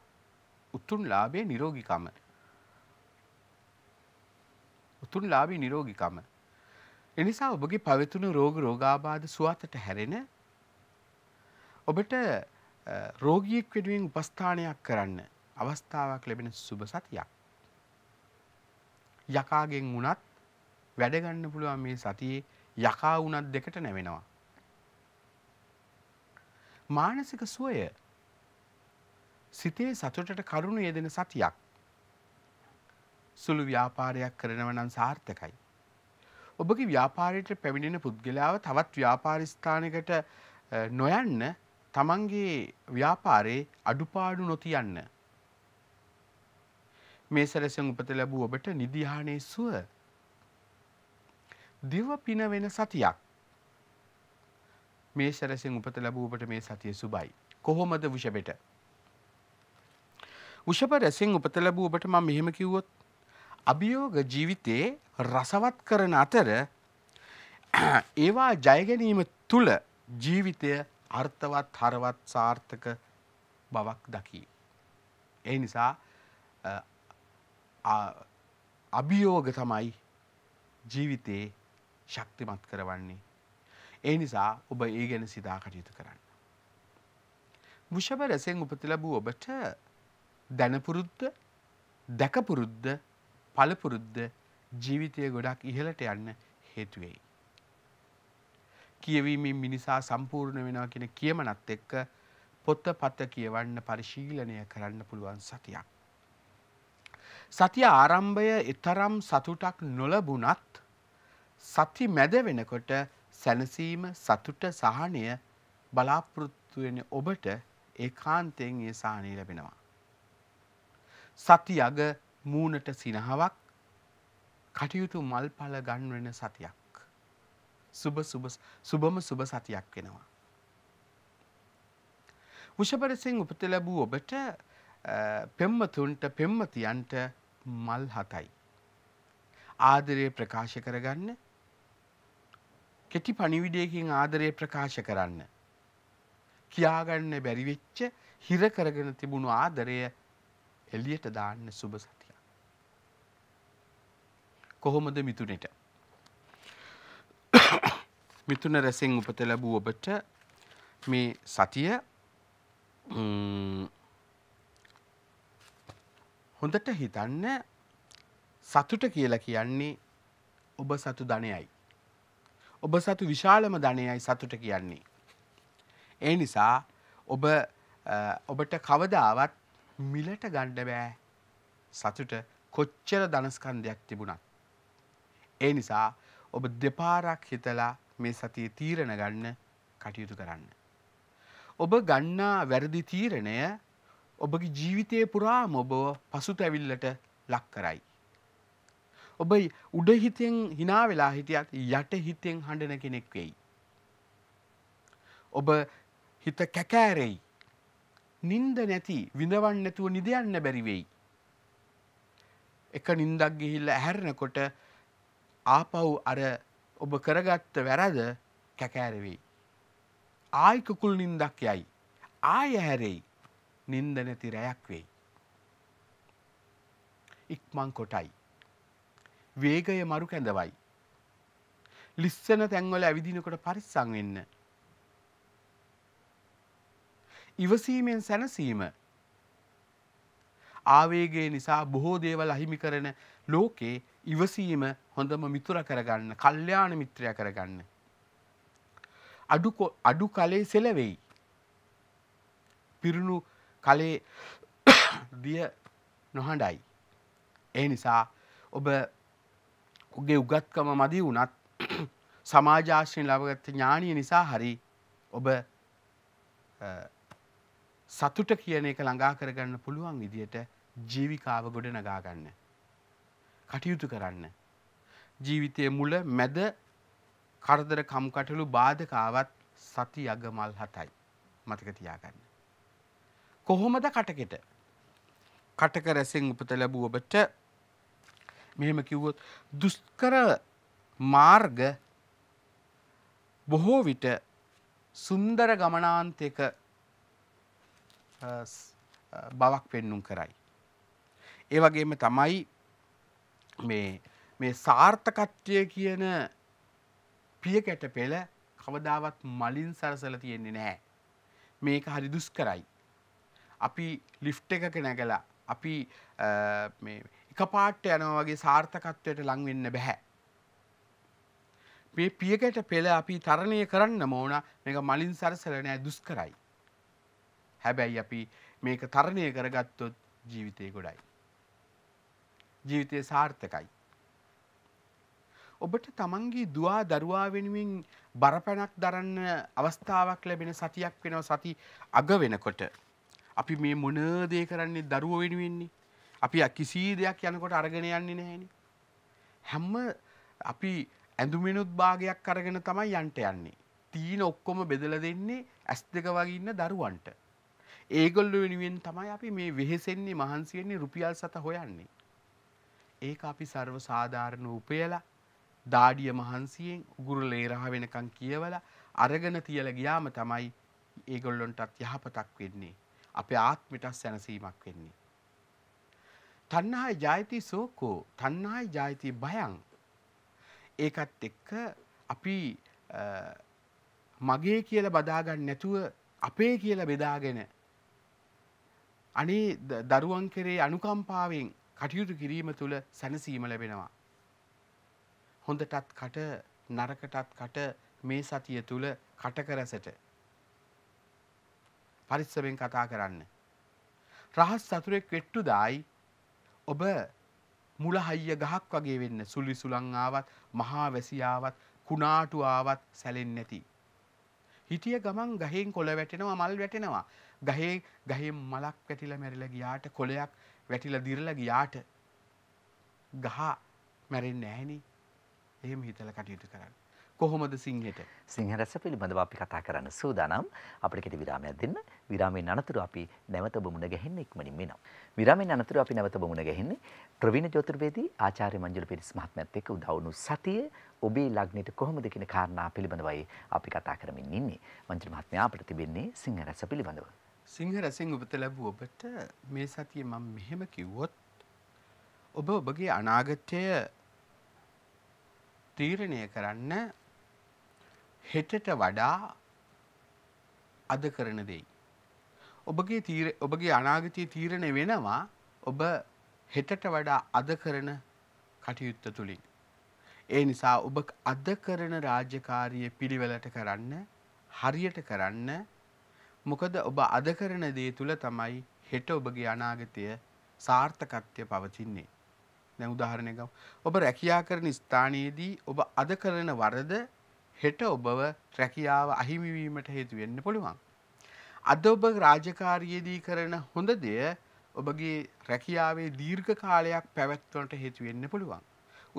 Speaker 2: උතුම් ලාභයේ නිරෝගීකම උතුම් ලාභී නිරෝගීකම එනිසා ඔබගේ පවිතුණු රෝග රෝගාබාධ සුවතට හැරෙන ඔබට රෝගියෙක් වෙනුවෙන් උපස්ථානයක් කරන්න අවස්ථාවක් ලැබෙන සුබ සතියක්. යකාගෙන් වුණත් වැඩගන්න පුළුවන් මේ සතියේ යකා වුණත් දෙකට නැවෙනවා. මානසික සුවය සිතේ සතුටට කරුණු යෙදෙන සතියක් සුළු ව්‍යාපාරයක් කරනව නම් සාර්ථකයි. ඔබගේ ව්‍යාපාරයට පැමිණෙන පුද්ගලාව තවත් ව්‍යාපාරිස්ථානකට නොයන්න තමන්ගේ ව්‍යාපාරයේ අඩුපාඩු නොතියන්න. මේ සැලසෙන් උපත ලැබූ ඔබට නිදිහානේ සුව. දිව පින වෙන සතියක්. මේ සැලසෙන් උපත ලැබූ ඔබට මේ සතිය සුබයි. කොහොමද වුෂබෙට? වුෂබ රැසෙන් උපත ලැබූ ඔබට මම මෙහෙම කිව්වොත් අභියෝග ජීවිතයේ රසවත් කරන අතර ඒවා ජයගැනීම තුළ ජීවිතය අර්ථවත් හරවත් සාර්ථක බවක් දකී. ඒ නිසා අභියෝග තමයි ජීවිතයේ ශක්තිමත් කරවන්නේ. ඒ නිසා ඔබ ඒ ගැන සිතා කටයුතු කරන්න. වෘෂභ රැසෙන් උපති ලැබූ ඔබට දැනපුරුද්ද දැකපුරුද්ද පළපුරුද්ද ජීවිතය ගොඩක් ඉහළට යන්න හේතුවෙයි. කියවීමෙන් මිනිසා සම්පූර්ණ වෙනවා කියෙන කියමනත් එක්ක පොත්ත පත්ත කියවන්න පරිශීලනය කරන්න පුළුවන් සතියක්. සතිය ආරම්භය එතරම් සතුටක් නොලබුනත් සති මැද වෙනකොට සැනසීම සතුට සහනය බලාපෘත්තුවෙන ඔබට ඒ කාන්තයෙන් ඒ සානී ලැබෙනවා. සති අග මූනට සිනහාවක් කටයුතු මල්ඵල ගන්වන සතියක් සුබ සුබම සුබ සතියක් වෙනවා වෘෂභරසෙන් උපත ලැබූ ඔබට පෙම්මතුන්ට පෙම්මතියන්ට මල් හතයි ආදරය ප්‍රකාශ කරගන්න කෙටි පණිවිඩයකින් ආදරය ප්‍රකාශ කරන්න කියාගන්න බැරිවෙච්ච හිර කරගෙන තිබුණු ආදරය එලියට දාන්න සුබසත කොහොමද මිතුනට මිතුන රැසෙන් උපත ලැබූ ඔබට මේ සතිය හොඳට හිතන්න සතුට කියලා කියන්නේ ඔබ සතු ධනයයි. ඔබ සතු විශාලම ධනයයි සතුට කියන්නේ. ඒ නිසා ඔබ ඔබට කවදාවත් මිලට ගණ්ඩ බෑ සතුට කොච්චර ධනස්කන්ධයක් තිබුණත්. ඒ නිසා ඔබ දෙපාරක් හිතලා මේ සතිය තීරණ ගන්න කටයුතු කරන්න. ඔබ ගන්නා වැරදි තීරණය ඔබගේ ජීවිතය පුරාම ඔබ පසුතැවිල්ලට ලක් කරයි. ඔබ උඩහිතෙන් හිනා වෙලා හිටියත් යට හිතෙන් හඬන කෙනෙක් වෙයි. ඔබ හිත කැකෑරෙයි. නින්ද නැති විඳවන්න නැතුව නිදයන්න බැරි වෙයි. එක නින්දක් ගිහිල්ලා ඇහැරෙනකොට ආපව් අර ඔබ කරගත්ත වැරද කැකෑරවෙයි. ආයිකකුල් නින්දක් යයි. ආය හැරෙයි නින්ද නැති රැයක් වෙයි. ඉක්මං කොටයි. වේගය මරු කැඳවයි. ලිස්සන තැන්වල ඇවිදිනකොට පරිස්සං වෙන්න. ඉවසීමෙන් සැනසීම ආවේගේ නිසා බොහෝ දේවල් අහිමි කරන ලෝකේ ඉවසීම හොඳම මිතුර කරගන්න කල්්‍යයාන මිත්‍රය කරගන්න. අඩු කලේ සෙලවෙයි. පිරුණු කලේ දිය නොහඬයි. ඒ නිසා ඔබ ඔගේ උගත්කම මදි වුනත් සමාජාශ්‍රය ලබගත්ත ඥානය නිසා හරි ඔබ සතුට කියන එක ළඟා කරගන්න පුළුවන් විදියට ජීවිකාව ගොඩ නගාගන්න. කටයුතු කරන්න. ජීවිතය මුල මැද කරදර කම්කටලු බාධකාවත් සති අගමල් හතයි මතක තියාගන්න. කොහොමද කටකෙට කටක රැසෙන් උපත ලැබූ ඔබට මෙහෙම කිව්වොත් දුෂ්කර මාර්ග බොහෝ විට සුන්දර ගමනාන්තයක බවක් පෙන්නුම් කරයි. ඒ වගේම තමයි මේ මේ සාර්ථකත්වය කියන පියකැට පෙළ කවදාවත් මලින් සරසල තියෙන්නේ නැහැ. මේක හරි දුස් කරයි. අපි ලිෆ්ට එකක නැගලා අපි එක පාට්ට යනව වගේ සාර්ථකත්වයට ලංවෙන්න බැහැ. මේ පියකට පෙළ අපි තරණය කරන්න මෝන මේක මලින් සරසල නෑ දුස් කරයි. හැබැයි අපි මේක තරණය කරගත්තොත් ජීවිතය ගොඩයි. ජීවිතය සාර්ථකයි. ඔබට තමන්ගේ දවා දරුවා වෙනුවෙන් බරපැනක් දරන්න අවස්ථාවක් ලැබෙන සතියක් වෙනව සති අග වෙනකොට. අපි මේ මොනදේ කරන්නේ දරුව වෙනුවෙන්නේ. අපි කිසී දෙයක් යනකොට අරගෙන යන්නේ නැහැනි. හැම්ම අපි ඇඳුමිනුත් භාගයක් අරගෙන තමයි යන්ට යන්නේ. තීන ඔක්කොම බෙදල දෙන්නේ ඇස් දෙක වගේඉන්න දරුවන්ට. ඒගොල්ල වෙනුවෙන් තමයි අපි මේ වෙහෙසෙන්නේ මහන්සියෙන්නේ රුපියල් සත හොයන්නේ. ඒක අපි සර්ව සාධාරණ උපයලා දාඩිය මහන්සියෙන් උගුරු ලේරහ වෙනකං කියවල අරගෙන තියල ගියාම තමයි ඒගොල්ලොන්ටත් යහපතක් වෙන්නේ. අප ආත්මිටත් සැනසීමක් වෙන්නේ. තන්නහාය ජායති සෝකෝ තන්නහායි ජායති බයං. ඒකත් එක්ක අපි මගේ කියල බදාගන්න නැතුව අපේ කියල බෙදාගෙන. අනේ දරුවන් කෙරේ අනුකම්පාවෙන් කටයුතු කිරීම තුළ සැනසීම ලැබෙනවා. හොඳටත් කට නරකටත් කට මේ සතිය තුළ කටකරැසට පරිස්සමෙන් කතා කරන්න. රහස් සතුරෙක් වෙට්ටු දායි ඔබ මුලහයිය ගහක් වගේ වෙන්න සුල්ලි සුළං ආවත් මහා වැසියාවත් කුණාටු ආවත් සැලෙන්නේ නැති. හිටිය ගමන් ගහෙන් කොළ වැටෙනවා මල් වැටෙනවා. ගහේ ගහෙන් මලක් වැටිලා මැරිලා ගියාට කොළයක් වැටිලා දිරලා ගියාට ගහ මැරෙන්නේ නැහෙනි. එහෙම හිතලා කටයුතු කරන්න.
Speaker 1: කොහොමද සිංහට? සිංහ රස පිළිබඳව අපි කතා කරන්න සූදානම්. අපිට කෙටි විරාමයක් දෙන්න. විරාමයෙන් අනතුරු අපි නැවත බමුණ ගැහෙන්න ඉක්මනින් වෙනවා. විරාමයෙන් අනතුරු අපි නැවත බමුණ ගැහෙන්නේ ප්‍රවීණ ජෝතිර්වේදී ආචාර්ය මංජුල පිරිස් මහත්මයාත් එක්ක උදා වුණු සතියේ ඔබේ ලග්නයට කොහොමද කියන කාරණා පිළිබඳවයි අපි කතා කරමින් ඉන්නේ. මංජුල මහත්මයා අපිට තිබෙන්නේ සිංහ රස
Speaker 2: පිළිබඳව. සිංහ රැසින් උපත ලැබූ ඔබට මේ සතිය මම මෙහෙම කිව්වොත් ඔබ ඔබගේ අනාගතය තීරණය කරන්න හෙටට වඩා අද කරන දෙයි. ඔබගේ ඔබගේ අනාගතය තීරණය වෙනවා ඔබ හෙටට වඩා අද කරන කටයුත්ත තුළින්. ඒ නිසා ඔබ අද කරන රාජ්‍යකාරය පිළිවෙලට කරන්න හරියට කරන්න මොකද ඔබ අද කරන දේ තුළ තමයි හෙට ඔබගේ අනාගතය සාර්ථකත්වය පවතින්නේ. දැන් උදාහරණයක් ඔබ රැකියා කරන ස්ථානයේදී ඔබ අද කරන වරද හෙට ඔබව රැකියාව අහිමි වීමට හේතු වෙන්න පුළුවන්. අද ඔබ රාජකාරියේදී කරන හොඳ දෙය ඔබගේ රැකියාවේ දීර්ඝ කාලයක් පැවැත්වන්නට හේතු වෙන්න පුළුවන්.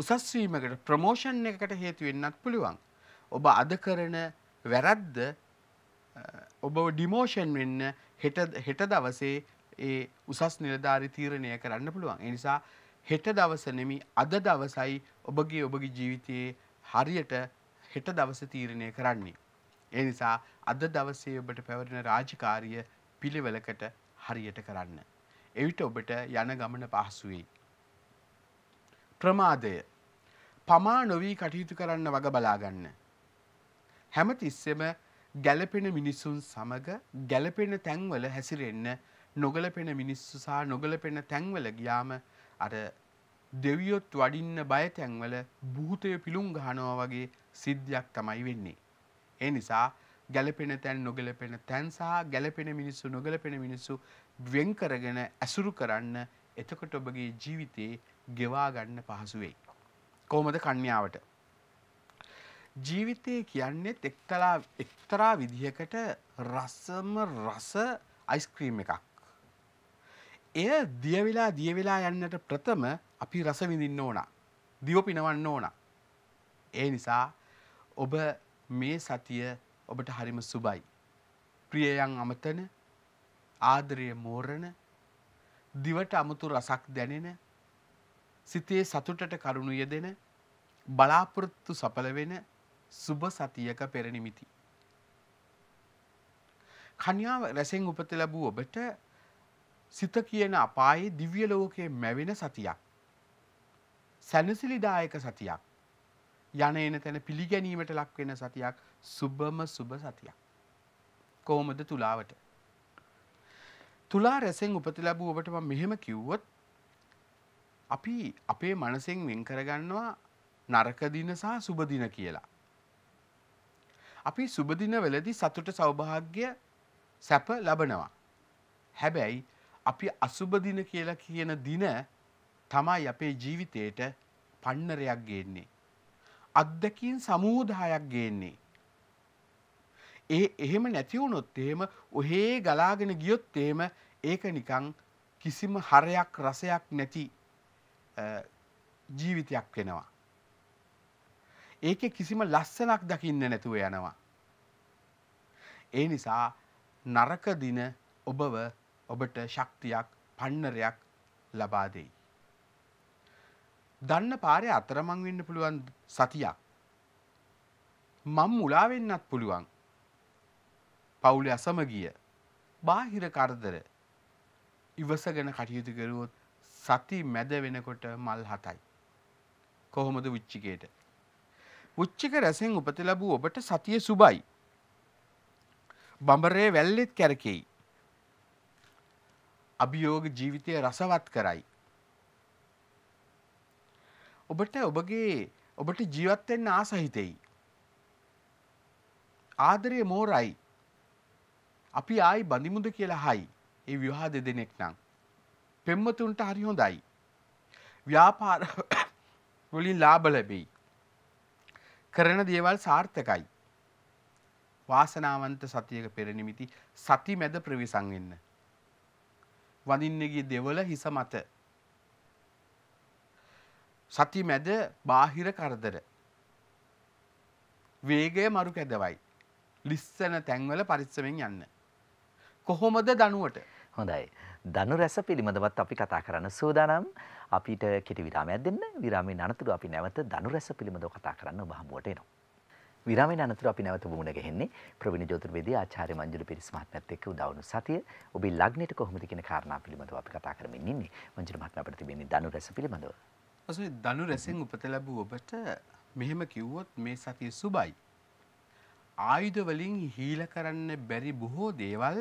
Speaker 2: උසස් වීමකට ප්‍රමෝෂන් එකකට හේතු වෙන්නත් පුළුවන්. ඔබ අද කරන වැරද්ද ඔබව ඩිමෝෂන් වෙන්න හෙට දවසේ ඒ උසස් නිලධාරි තීරණය කරන්න පුළුවන්. ඒ නිසා හෙට දවස නෙමි අද දවසයි ඔබගේ ඔබගේ ජීවිතයේ හරියට හෙට දවස තීරණය කරන්නේ. ඒ නිසා අද දවසේ ඔබට පැවරෙන රාජකාරිය පිළිවෙලකට හරියට කරන්න. එවිට ඔබට යන ගමන පහසුවේ. ප්‍රමාදය පමා නොවී කටයුතු කරන්න වග බලාගන්න. හැමතිස්සෙම ගැලපෙන මිනිස්සුන් සමග ගැලපෙන තැන්වල හැසිරෙන්න නොගලපෙන මිනිස්සු සහ නොගලපෙන තැන්වල ගියාම අර දෙවියොත් වඩින්න බය තැන්වල භූතය පිළුම් ගහනවා වගේ සිද්ධියක් තමයි වෙන්නේ. ඒ නිසා ගැලපෙන තැන් නොගලපෙන තැන් සහ ගැලපෙන මිනිස්සු නොගලපෙන මිනිස්සු වෙන් කරගෙන ඇසුරු කරන්න එතකොට ඔබගේ ජීවිතේ ගෙවා ගන්න පහසු වෙයි. කොහොමද කන්‍යාවට? ජීවිතය කියන්නෙත් එක්තලා එක්තරා විදිහකට රස්සම රස අයිස්ක්‍රීම් එකක්. එය දියවෙලා දියවෙලා යන්නට ප්‍රථම අපි රස විඳින්න ඕන. දිව පිනවන්න ඕන. ඒ නිසා ඔබ මේ සතිය ඔබට හරිම සුබයි. ප්‍රියයන් අමතන ආදරය මෝරණ දිවට අමුතු රසක් දැනෙන සිතේ සතුටට කරුණු යෙදෙන බලාපොරොත්තු සඵල වෙන සුබ සතියක පෙරනිමිති. කන්‍යාව රැසෙන් උපත ලැබූ ඔබට සිත කියන අපායේ දිව්‍ය ලෝකයේ මැවෙන සතියක්. සැනසිලිදායක සතියක්. යන එන තැන පිළිගැනීමට ලක්වෙන සතියක් සුබම සුබ සතියක්. කොහොමද තුලාවට? තුලා රැසෙන් උපත ලැබූ ඔබට මම මෙහෙම කිව්වොත් අපි අපේ මනසෙන් වෙන් කරගන්නවා නරක දින සහ සුබ දින කියලා. අපි සුබදිනවලදී සතුට සෞභාග්‍ය සැප ලබනවා. හැබැයි අපි අසුබදින කියලා කියන දින තමයි අපේ ජීවිතයට පන්නරයක් ගේන්නේ. අත්දැකීම් සමූදායක් ගේන්නේ. ඒ එහෙම නැති වුණොත් එහෙම ඔහේ ගලාගෙන ගියොත් එහෙම ඒක නිකන් කිසිම හරයක් රසයක් නැති ජීවිතයක් වෙනවා. ඒකේ කිසිම ලස්සනක් දකින්න නැතුව යනවා. ඒ නිසා නරක දින ඔබව ඔබට ශක්තියක් පන්නරයක් ලබා දෙයි. දන්න පාරේ අතරමං වෙන්න පුළුවන් සතියක්. මම මුලා වෙන්නත් පුළුවන්. පවුලේ අසමගිය, බාහිර කරදර ඉවසගෙන කටයුතු කරුවොත් සති මැද වෙනකොට මල් හතයි. කොහොමද උච්චිකේට? උච්චික රැසෙන් උපත ලැබූ ඔබට සතිය සුබයි. බඹරේ වැල්ලෙත් කැරකෙයි. අභියෝග ජීවිතය රසවත් කරයි. ඔබට ඔබගේ ඔබට ජීවත් වෙන්න ආසහිතෙයි. ආදරය මෝරයි. අපි ආයි බඳිමුද කියලා හයි. ඒ විවාහ දෙදෙනෙක් නම්. පෙම්වතුන්ට හරි හොඳයි. ව්‍යාපාර වලින් ලාභ ලැබෙයි. කරන දේවල් සාර්ථකයි. වාසනාවන්ත සතියක පෙරනිමිති සති මැද ප්‍රවිසං වෙන්න. වඳින්නගේ දෙවල හිස මත. සති මැද බාහිර කරදර. වේගය මරු කැදවයි. ලිස්සන තැන්වල පරිස්සමෙන් යන්න. කොහොමද දනුවට හොඳයි. දනු රැස පිළිබඳවත් අපි කතා කරන්න සූදානම්.
Speaker 1: අපිට කෙටි විරාමයක් දෙන්න විරාමයෙන් අනතුරු අපි නැවත ධනු රැස පිළිබඳව කතා කරන්න ඔබ හමුවට එනවා. විරාමයෙන් අනතුරු අපි නැවත වුණ ගහන්නේ ප්‍රවීණ ජෝතිර්වේදී ආචාර්ය මංජුල පිරිස් මහත්මයාත් එක්ක උදවුණු සතිය ඔබේ ලග්නෙට කොහොමද කියන කාරණා පිළිබඳව අපි කතා කරමින් ඉන්නේ. මංජුල මහත්මයා අපිට තිබෙන්නේ ධනු රැස පිළිබඳව.
Speaker 2: ඔසේ ධනු රැසෙන් උපත ලැබූ ඔබට මෙහෙම කිව්වොත් මේ සතිය සුබයි. ආයුධ වලින් හීල කරන්න බැරි බොහෝ දේවල්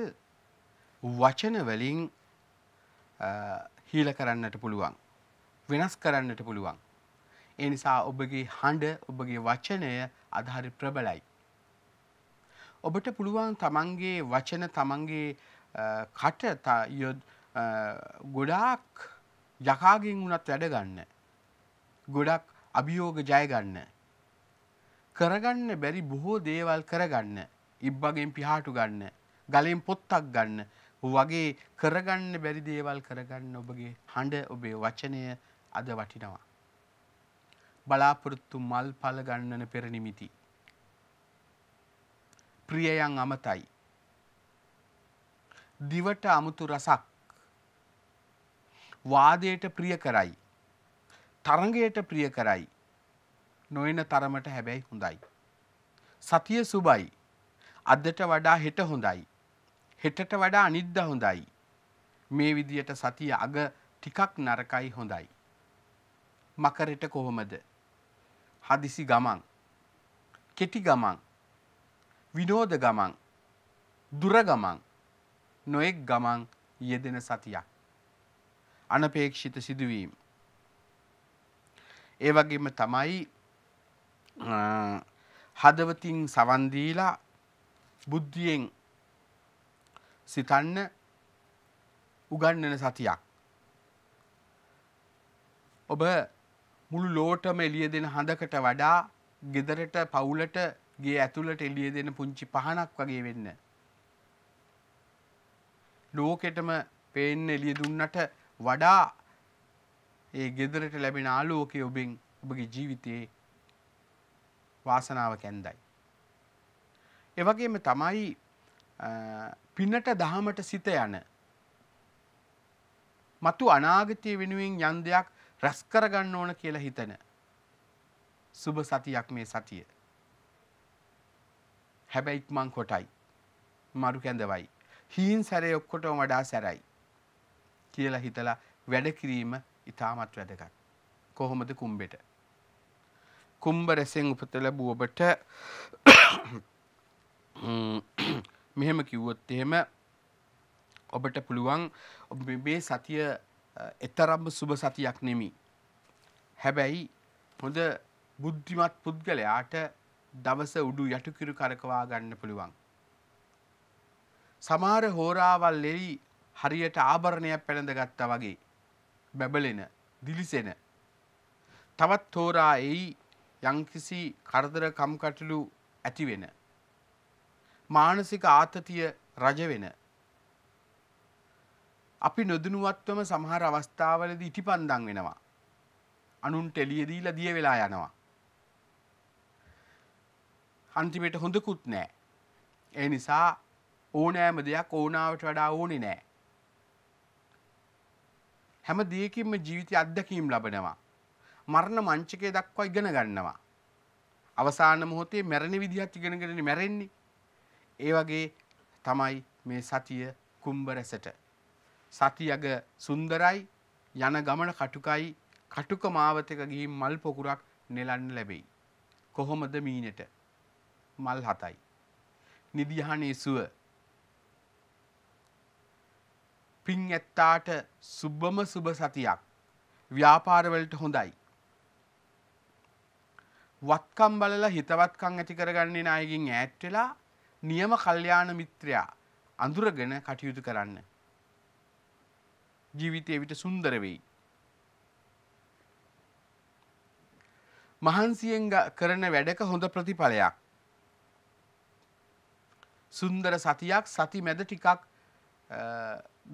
Speaker 2: වචන වලින් හීල කරන්නට පුළුවන්. වෙනස් කරන්නට පුළුවන්. ඒ නිසා ඔබගේ හඬ ඔබගේ වචනය අධහරි ප්‍රබලයි. ඔබට පුළුවන් තමන්ගේ වචන තමන්ගේ කට ගොඩාක් යකාගෙන් වුණත් වැඩගන්න. ගොඩක් අභියෝග ජයගන්න. කරගන්න බැරි බොහෝ දේවල් කරගන්න ඉබ්බගෙන් පිහාටු ගන්න ගලෙන් පොත්තක් ගන්න වගේ කරගන්න බැරි දේවල් කරගන්න ඔබගේ හඬ ඔබේ වචනය අද වටිනවා. බලාපොරොත්තු මල් පල ගන්නන පෙරනිමිති. ප්‍රියයන් අමතයි. දිවට අමුතු රසක් වාදයට ප්‍රිය කරයි. තරගයට ප්‍රිය කරයි. නොයන තරමට හැබැයි හොඳයි. සතිය සුබයි. අදට වඩා හෙට හොඳයි. හෙටට වඩා අනිද්ද හොඳයි. මේ විදියට සතිය අග ටිකක් නරකයි හොඳයි. මකරට කොහොමද හදිසි ගමන් කෙටි ගමන් විනෝද ගමන් දුර ගමන් නොයෙක් ගමන් යෙදෙන සතියක් අනපේක්ෂිත සිදුවීම් ඒ වගේම තමයි හදවතින් සවන් දීලා බුද්ධියෙන් සිතන්න උගන්නන සතියක් ඔබ මුළු ලෝටම එළිය දෙන හඳකට වඩා ගෙදරට පවුලට ගේ ඇතුළට එළිය දෙන පුංචි පහනක් වගේ වෙන්න. ලෝකෙටම පේන්න එළිය දුන්නට වඩා ඒ ගෙදරට ලැබෙන ආලෝකය ඔබෙන් ඔබගේ ජීවිතයේ වාසනාව කැන්දයි. එවගේම තමයි පිනට දහමට සිත යන. මතු අනාගතය වෙනුවෙන් යන් දෙයක් රැස් කරගන්න ඕන කියලා හිතන සුබ සතියක් මේ සතිය. හැබැයි ඉක්මන් කොටයි. මරු කැඳවයි. හීන් සැරේ ඔක්කොටම වඩා සැරයි. කියලා හිතලා වැඩ කිරීම ඉතාමත් වැදගත්. කොහොමද කුම්බෙට? කුම්බ රසෙන් උපත ලැබුව ඔබට මෙහෙම කිව්වොත් එහෙම ඔබට පුළුවන් මේ සතිය එතරම්ම සුබ සතියක් නෙමි. හැබැයි හොඳ බුද්ධිමත් පුද්ගලයාට දවස උඩු යටකිරු කරකවා ගන්න පුළුවන්. සමාර හෝරාවල් එයි හරියට ආභරණයක් පැළඳ ගත්තා වගේ බැබලෙන දිලිසෙන තවත් තෝරා එයි යංකිසි කරදර කම්කටලු ඇතිවෙන. මානසික ආතතිය රජවෙන අපි නොදනුවත්වම සමහර අවස්ථාවලද ඉටි පන්දං වෙනවා. අනුන් ටෙලියදීලා දිය වෙලා යනවා. අන්තිමට හොඳකුත් නෑ. ඒ නිසා ඕනෑම දෙයක් ඕනාවට වඩා ඕනෙ නෑ. හැම දෙයකින්ම ජීවිතය අත්දැකීම් ලබනවා. මරණ මංචකය දක්වා ඉගෙන ගන්නවා. අවසාන මොහොතේ මැරණ විදිහත් ඉගෙනගෙන මැරෙන්නේ. ඒ වගේ තමයි මේ සතිය කුම්බරැසට සතියග සුන්දරයි යන ගමන කටුකයි කටුක මාවතක ගිහින් මල් පොකුරක් නෙලන්න ලැබෙයි. කොහොමද මීනට මල් හතයි. නිදිහනේ සුව පින් ඇත්තාට සුබම සුබ සතියක් ව්‍යාපාරවලට හොඳයි. වත්කම් බලලා හිතවත්කම් ඇති කරගන්නේ නායකින් ඈත් වෙලා නියම කල්යාණ මිත්‍රයා අඳුරගෙන කටයුතු කරන්න. ජීවිතය විට සුන්දර වෙයි. මහන්සියෙන් කරන වැඩක හොඳ ප්‍රතිඵලයක්. සුන්දර සතියක් සති මැද ටිකක්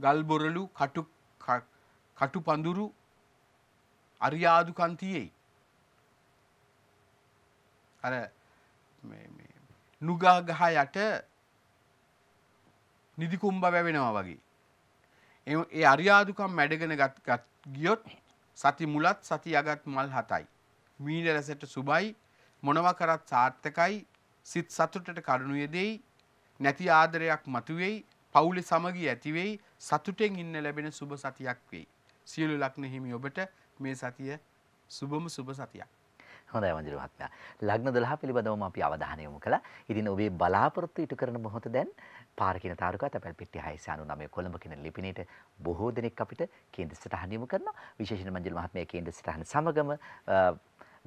Speaker 2: ගල්බොරලු කටු පඳුරු අරියාදුකන්තියෙයි. අර නුගා ගහ යට නිදිකුම්බ වැැවෙනවා වගේ. ඒ අරියාදුකම් මැඩගෙන ගත් ගියොත් සති මුලත් සති යගත් මල් හතයි. මීන රැසට සුබයි මොනව කරත් සාර්ථකයි සිත් සතුටට කරුණු යෙදෙයි නැති ආදරයක් මතුවෙයි පවුලේ සමගි ඇතිවෙයි සතුටෙන් ඉන්න ලැබෙන සුබ සතියක් වෙයි. සියලු ලක්න හිමි ඔබට මේ සතිය සුබම සුබ සතියක්.
Speaker 1: හොඳයි වන්දිර මහත්මයා. ලග්න 12 පිළිබඳවම අපි අවධානය යොමු කළා. ඉතින් ඔබේ බලාපොරොත්තු ඉටු කරන මොහොත දැන් පාර කියන තාරුකා තැපැල් පෙට්ටිය 699 කොළඹ කියන ලිපිණේට බොහෝ දෙනෙක් අපිට කේන්ද්‍ර සටහන යොමු කරනවා. විශේෂයෙන් මන්ජල් මහත්මයා කේන්ද්‍ර සටහන සමගම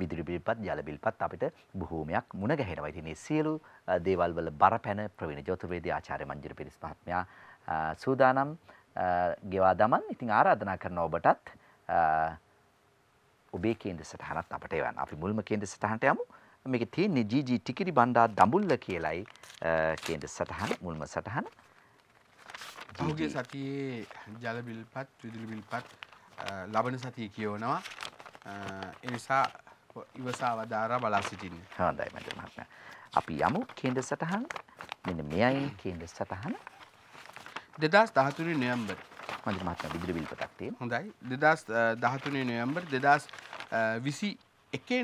Speaker 1: විදුලි බිල්පත් ජල බිල්පත් අපිට බොහෝමයක් මුණ ගැහෙනවා. ඉතින් මේ සියලු දේවල් වල බරපැන ප්‍රවීණ ජෝතිවේදී ආචාර්ය මන්ජිර පිරිස් මහත්මයා සූදානම් ගෙවා දමන්. ඉතින් ආරාධනා කරන ඔබටත් ඔබේ කේන්ද්‍ර සටහනත් අපට එවන්න. අපි මුල්ම කේන්ද්‍ර සටහනට යමු. මේක තියෙන්නේ GG ටිකිරි බණ්ඩා දඹුල්ල කියලයි කේන්ද්‍ර සටහන මුල්ම සටහන.
Speaker 2: ඔහුගේ සතියේ ජල බිල්පත් විදුලි බිල්පත් ලබන සතිය කියවනවා. එනිසා ඉවසා වදාරා බලා සිටින්න. හොඳයි මට මහත්මයා. අපි යමු කේන්ද්‍ර සටහන. මෙන්න මෙයයි කේන්ද්‍ර සටහන. 2013 නොවැම්බර් මගේ මහත්මයා විදුලි බිල් පතක් තියෙනවා. හොඳයි. 2013 නොවැම්බර් 2021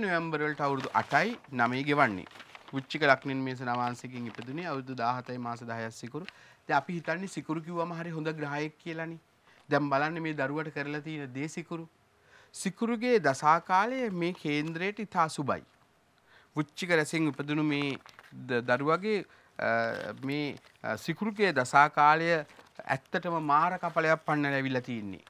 Speaker 2: නොවැම්බර් වලට අවුරුදු 8යි 9යි ගෙවන්නේ. පුච්චික ලක්නින් මේස නවාංශිකෙන් ඉපදුනේ අවුරුදු 17යි මාස 10ක් සිකුරු. දැන් අපි හිතන්නේ සිකුරු කිව්වම හරි හොඳ ග්‍රහයෙක් කියලානේ. දැන් බලන්න මේ දරුවට කරලා තියෙන දේ සිකුරු. සිකුරුගේ දසා කාලය මේ කේන්ද්‍රයට ඉතා සුබයි. පුච්චික රැසින් උපදනු මේ දරුවගේ මේ සිකුරුගේ දසා කාලය ඇත්තටම මාර කපලයක් පන්න ලැවිලා තියන්නේ.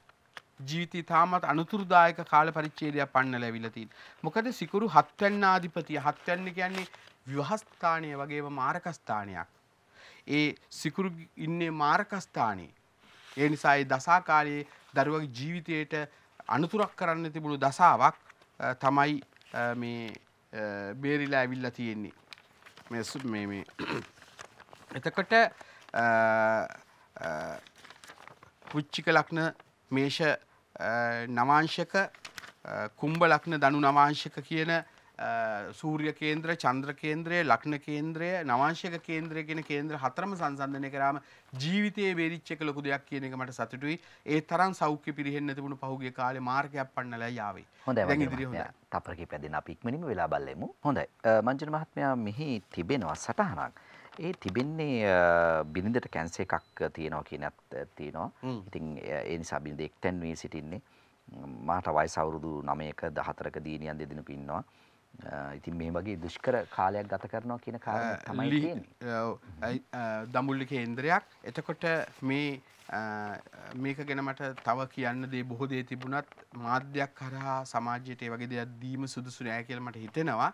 Speaker 2: ජීවිතය තාමත් අනතුරුදායක කාල පරිච්චේදයක් පන්න ලැවිලතින්. මොකද සිකුරු හත්වැන්න ආධිපතිය හත්වැන්න කියන්නේ විවහස්ථානය වගේම මාරකස්ථානයක්. ඒ සිකුරු ඉන්නේ මාරකස්ථානයේ. ඒ නිසායි දසාකාලයේ දරුවගේ ජීවිතයට අනතුරක් කරන්න තිබුණු දසාවක් තමයි මේ බේරිලා ඇවිල්ල තියෙන්නේ. එතකට පුච්චික ලක්න මේෂ නවාංශක කුම්භ ලක්න දනු නවාංශක කියන සූර්ය කේන්ද්‍ර චන්ද්‍ර කේන්ද්‍රය ලක්න කේන්ද්‍රය නවාංශක කේන්ද්‍රය කියන කේන්ද්‍ර හතරම සංසන්ධනය කරාම ජීවිතයේ වෙරිච්ච එක ලොකු දෙයක් කියන එක මට සතුටුයි. ඒ තරම් සෞඛ්‍ය පිරෙහෙන්න තිබුණු පහුගිය කාලේ මාර්ගයක් පන්නලා යාවේ. හොඳයි. දැන් ඉදිරිය හොඳයි.
Speaker 1: තපරකේ පැදෙන අපි ඉක්මනින්ම වෙලා බලමු. හොඳයි. මංජන මහත්මයා මෙහි තිබෙනවා සටහනක්. ඒ තිබෙන්නේ බිනිඳට කැන්ස එකක් තියෙනවා කියනත් තියෙනවා ඉතින් ඒ නිසා බිනිඳ එක්තැන් වී සිටින්නේ මාට වයස අවුරුදු 9ක 14ක දීනියන් දෙදෙනෙකු ඉන්නවා ඉතින් මේ වගේ දුෂ්කර කාලයක් ගත
Speaker 2: කරනවා කියන කාරණය තමයි තියෙන්නේ. දඹුල්ලි කේන්ද්‍රයක්. එතකොට මේ මේක ගැන මට තව කියන්න දේ බොහෝ දේ තිබුණත් මාධ්‍යයක් හරහා සමාජයට ඒ වගේ දේවල් දීම සුදුසු නෑ කියලා මට හිතෙනවා.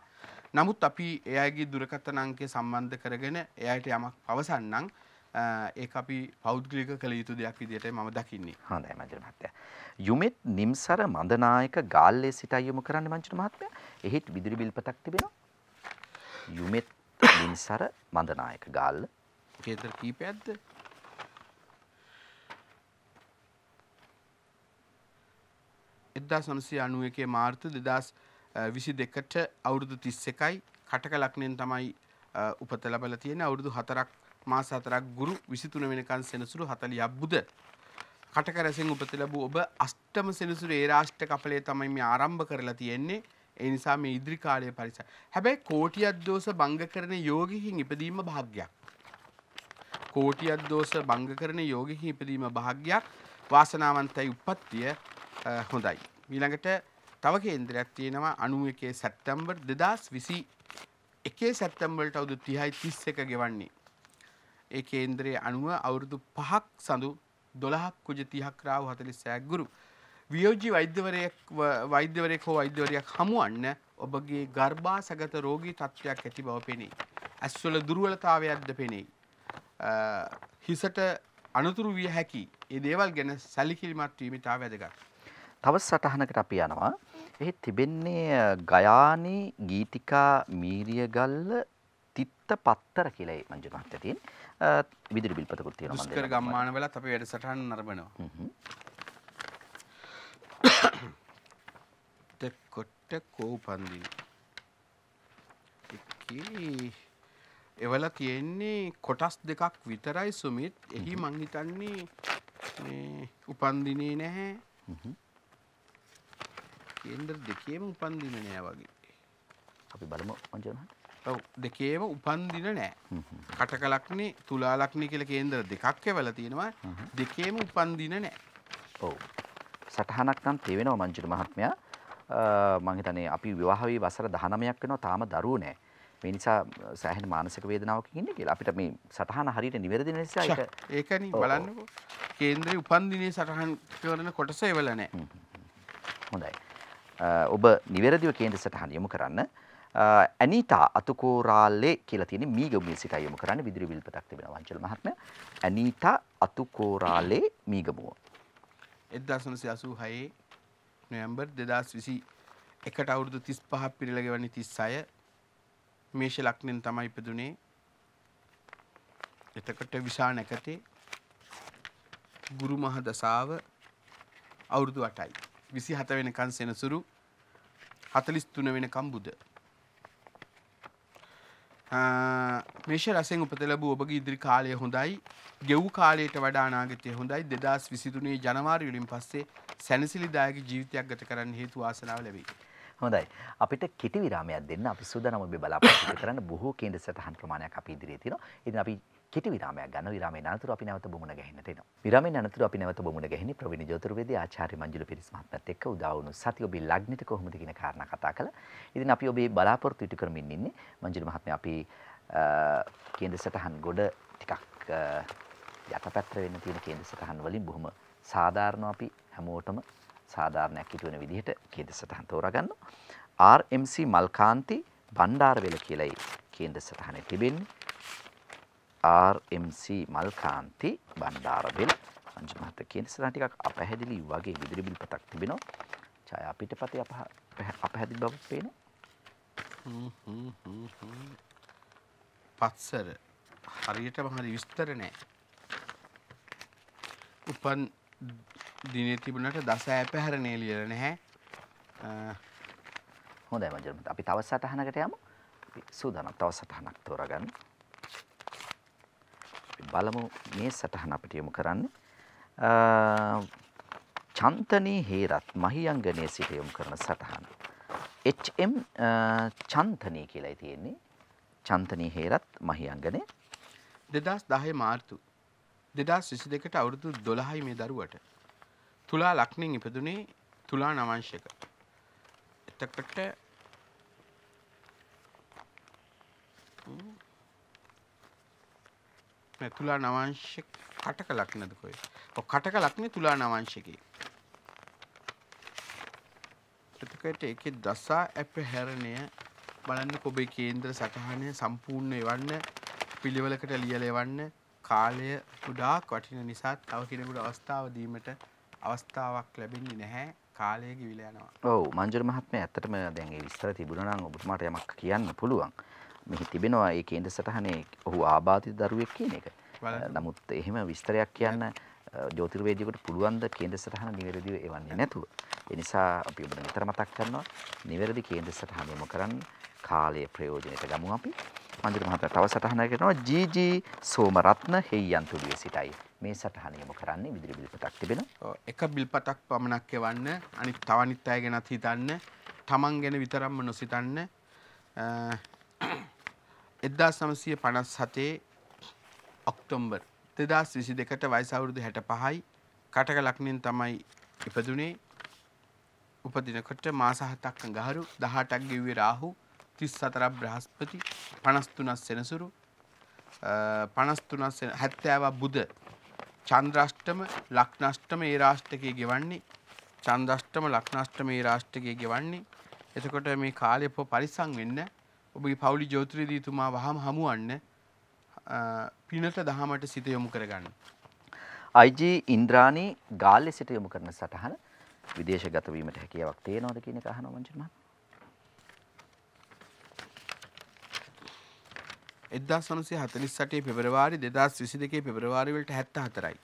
Speaker 2: නමුත් අපි එයාගේ දුරකථන අංකය සම්බන්ධ කරගෙන එයාට යමක් පවසන්නම් ඒ අපි පෞද්ගලික කළ යුතු දෙයක් විදිහට මම දකින්නේ. හොඳයි මන්ජුර මහත්තයා.
Speaker 1: යුමෙත් නිම්සර මන්දනායක ගාල්ලේ සිටයි යොමු කරන්න මන්ජුර මහත්තයා. එහෙත් විදුලි බිල් පතක් තිබෙනවා. යුමෙත් නිම්සර මන්දනායක ගාල්ල. කේතර කීපයක්ද?
Speaker 2: එදදා සොනසි අනුව එකේ මාර්තු දෙදස් විසි දෙකට අවුරුදු තිස් එකයි කටක ලක්නෙන් තමයි උපත ලබල තියෙන අවුරුදු හතරක් මාස හතරක් ගුරු විසිතුන වෙනකන් සෙනසුරු හතලි අබ්බුද කටක රැසෙන් උපත ලැබූ ඔබ අෂ්ටම සෙනසුරු ඒ රාෂ්ට කපලේ තමයි මේ ආරම්භ කරලා තියෙන්නේ ඒ නිසා මේ ඉදිරි කාලයේ පරිසර. හැබැයි කෝටිඅද්දෝෂ භංග කරන යෝගිහින් ඉපදීම භාග්යක්. කෝටිඅද්දෝෂ භංග කරන යෝගිහින් ඉපදීම භාග්යක් වාසනාවන්තයි උප්පත්තිය හොඳයි. ඊළඟට තව කේන්ද්‍රයක් තියෙනවා 91 සැප්තැම්බර් 2021 සැප්තැම්බර් වලට අවුරුදු 30යි 31 ගෙවන්නේ. ඒ කේන්ද්‍රයේ අනුව අවුරුදු 5ක් සඳු 12ක් කුජ 30ක් රාව 46ක් ගුරු වියෝජි වෛද්‍යවරයෙක් වෛද්‍යවරයෙක් හෝ වෛද්‍යවරියක් හමුවන්න ඔබගේ ගර්භාසගත රෝගී තත්ත්වයක් ඇති බව පෙනේ. ඇස්වල දුර්වලතාවයක්ද පෙනේ. හිසට අනතුරු විය හැකි. ඒ දේවල් ගැන සැලකිලිමත් වීම ඉතා වැදගත්.
Speaker 1: තව සටහනකට අපි යනවා. එහි තිබෙන්නේ ගයානේ ගීතිකා මීරියගල්ල තිත්ත පත්තර කියලා මංජු මහත්තයා තියෙන. විදුලි බිල්පතකුත් තියෙනවා මන්ද. දුෂ්කර ගම්මාන
Speaker 2: වලත් අපි වැඩසටහන් නරඹනවා. දෙකොට කෝපන්දි. එකී එවල තියෙන්නේ කොටස් දෙකක් විතරයි සුමිත්. එහි මං හිතන්නේ මේ උපන්දිනේ නැහැ. කේන්දර දෙකේම උපන්දින නෑ වගේ. අපි බලමු මංජනහට. ඔව් දෙකේම උපන්දින නෑ. කටකලක්නේ තුලාලක්නේ කියලා කේන්දර දෙකක් ඇවලා තියෙනවා. දෙකේම උපන්දින නෑ.
Speaker 1: ඔව්. සටහනක් නම් තේවෙනවා මංජන මහත්මයා. මං හිතන්නේ අපි විවාහ වී වසර 19ක් වෙනවා තාම දරුවෝ නෑ. මේ නිසා සෑහෙන මානසික වේදනාවකින් ඉන්නේ කියලා අපිට මේ සටහන හරියට නිවැරදි නිසා ඒක
Speaker 2: ඒකනේ බලන්නකෝ. කේන්දරේ උපන්දිනේ සටහන් කරන කොටස එවලා නෑ. හොඳයි.
Speaker 1: ඔබ නිවැරදිව කේන්ද්‍ර සටහන යොමු කරන්න. ඇනීටා අතුකෝරාල්ලේ කියලා තියෙන මීගමුවේ සිට යොමු කරන්න විදුලි විල්පතක් තිබෙනවා වංචල මහත්මයා. ඇනීටා
Speaker 2: අතුකෝරාල්ලේ මීගමුව. 1986 නොවැම්බර් 2020 එකට අවුරුදු 35ක් පිරෙලගෙවන්නේ 36 මේෂ ලක්නෙන් තමයි ඉපදුනේ. එතකොට විශා නැකතේ ගුරු මහ දසාව අවුරුදු 8යි. විසි හත වෙනකන් සෙනසුරු හතලිස් තුන වෙනකම් බුද. මේෂ රසෙන් උපත ලැබූ ඔබගේ ඉදිරි කාලය හොඳයි ගෙව් කාලයට වඩා අනාගතය හොඳයි දෙදස් විසිතුනේ ජනවාරි වලින් පස්සේ සැනසිලිදායක ජීවිතයක් ගත කරන්න හේතු වාසනාව ලැබේ.
Speaker 1: හොඳයි. අපිට කෙටි විරාමයක් දෙන්න අපි සූදානම් ඔබ බලාපොරොත්තු කරන්න බොහෝ කේන්ද්‍ර සටහන් ප්‍රමාණයක් අපි ඉදිරියේ තියෙනවා. ඉතින් අපි කෙටි විරාමයක් ගන්න විරාමයේ අනතුරු අපි නැවත බමුණ ගහින්නට එනවා. විරාමයෙන් අනතුරු අපි නැවත බමුණ ගහින්නේ ප්‍රවීණ ජෝතිර්වේදී ආචාර්ය මංජුල පිරිස් මහත්මයාත් එක්ක උදා වුණු සති ඔබේ ලග්නෙට කොහොමද කියන කාරණා කතා කළා. ඉතින් අපි ඔබේ බලාපොරොත්තු ඉටු කරමින් ඉන්නේ. මංජුල මහත්මයා අපි කේන්ද්‍ර සටහන් ගොඩ ටිකක් යටපැත්‍ර වෙන්න තියෙන කේන්ද්‍ර සටහන් වලින් බොහොම සාධාරණව අපි හැමෝටම සාධාරණයක් ඉටු වෙන විදිහට කේන්ද්‍ර සටහන් තෝරාගන්න. RMC මල්කාන්ති බණ්ඩාරවෙල කියලායි කේන්ද්‍ර සටහනේ තිබෙන්නේ. RMC මල්කාන්ති බණ්ඩාරවෙල පංච මහත කේන්ද්‍ර සටහන ටිකක් අපැහැදිලි වගේ විදුලි බිල්පතක් තිබෙනවා. ඡායා පිටපතේ
Speaker 2: අපැහැදිලි බවක් පේනවා. පත්සර හරියටම හරි විස්තර නැහැ. උපන් දිනේ තිබුණට දස ඇපහැරණේ ලියලා නැහැ. හොඳයි මජර් අපි තව සටහනකට
Speaker 1: යමු. සූදානම් තව සටහනක් තෝරගන්න. බලමු මේ සටහන අපිට යොමු කරන්නේ. චන්තනී හේරත් මහියංගනයේ සිට යොමු කරන සටහන. HM චන්තනී කියලායි තියෙන්නේ. චන්තනී හේරත් මහියංගනයේ
Speaker 2: 2010 මාර්තු 2022ට අවුරුදු 12යි මේ දරුවට. තුලා ලක්නින් ඉපදුනේ තුලා නවංශක. එතකොට මේ තුලා නවංශක කටක ලක්නද කොයි? ඔව් කටක ලක්නේ තුලා නවංශකේ. එතකොට ඒකේ දසා අපහැරණය බලන්න ඔබේ කේන්ද්‍ර සටහනය සම්පූර්ණ එවන්න පිළිවෙලකට ලියල එවන්න කාලය ගොඩාක් වටින නිසා තව කෙනෙකුට අවස්ථාව දීමට අවස්ථාවක් ලැබෙන්නේ නැහැ කාලය ගිවිලා යනවා.
Speaker 1: ඔව් මංජුර මහත්මයා ඇත්තටම දැන් ඒ විස්තර තිබුණා නම් ඔබතුමාට යමක් කියන්න පුළුවන්. මෙහි තිබෙනවා ඒ කේන්ද්‍ර සටහනේ ඔහු ආබාධිත දරුවෙක් කියන එක. නමුත් එහෙම විස්තරයක් කියන්න ජෝතිර්වේදියෙකුට පුළුවන් ද කේන්ද්‍ර සටහන නිවැරදිව එවන්නේ නැතුව. ඒ නිසා අපි ඔබට නිතර මතක් කරනවා නිවැරදි කේන්ද්‍ර සටහන යොමු කරන්න කාලයේ ප්‍රයෝජනෙට ගමු අපි. මන්දිර මහත්තයා තව සටහනක් කරනවා ජී ජී සෝමරත්න හෙයියන්තුලිය සිටයි. මේ සටහන
Speaker 2: යොමු කරන්නේ විදුලි බිල් පතක් තිබෙනවා. එක බිල් පතක් පමණක් එවන්න අනිත් තව අනිත් අය ගැනත් හිතන්න තමන් ගැන විතරක්ම නොසිතන්න 1957 ඔක්තෝබර් 2022ට වයස අවුරුදු 65යි කටක ලක්නෙන් තමයි ඉපදුනේ උපදිනකොට මාස 7ක් අඟහරු 18ක් ගෙව්වේ රාහු 34ක් බ්‍රහස්පති 53ක් සෙනසුරු 53ක් 70ක් බුධ චන්ද්‍රාෂ්ටම ලක්නෂ්ටම ඒ රාෂ්ටකයේ ගෙවන්නේ චන්ද්‍රාෂ්ටම ලක්නෂ්ටම ඒ රාෂ්ටකයේ ගෙවන්නේ එතකොට මේ කාලය පරිසම් වෙන්න ඔබේ පෞලි ජෝතිරදීතුමා වහම හමුවන්න පිනට දහමට සිත යොමු කරගන්න.
Speaker 1: IG ඉන්ද්‍රාණී ගාල්ලේ සිට යොමු කරන සටහන විදේශගත වීමට හැකියාවක් තියෙනවද
Speaker 2: කියන එක අහනවා මංජුත් මහත්මයා. එදදා සනුසේ හතලිස්සටේ පෙබරවාරි දෙදස් විසි දෙකේ පෙබරවාරිවලට හැත්ත හතරයි.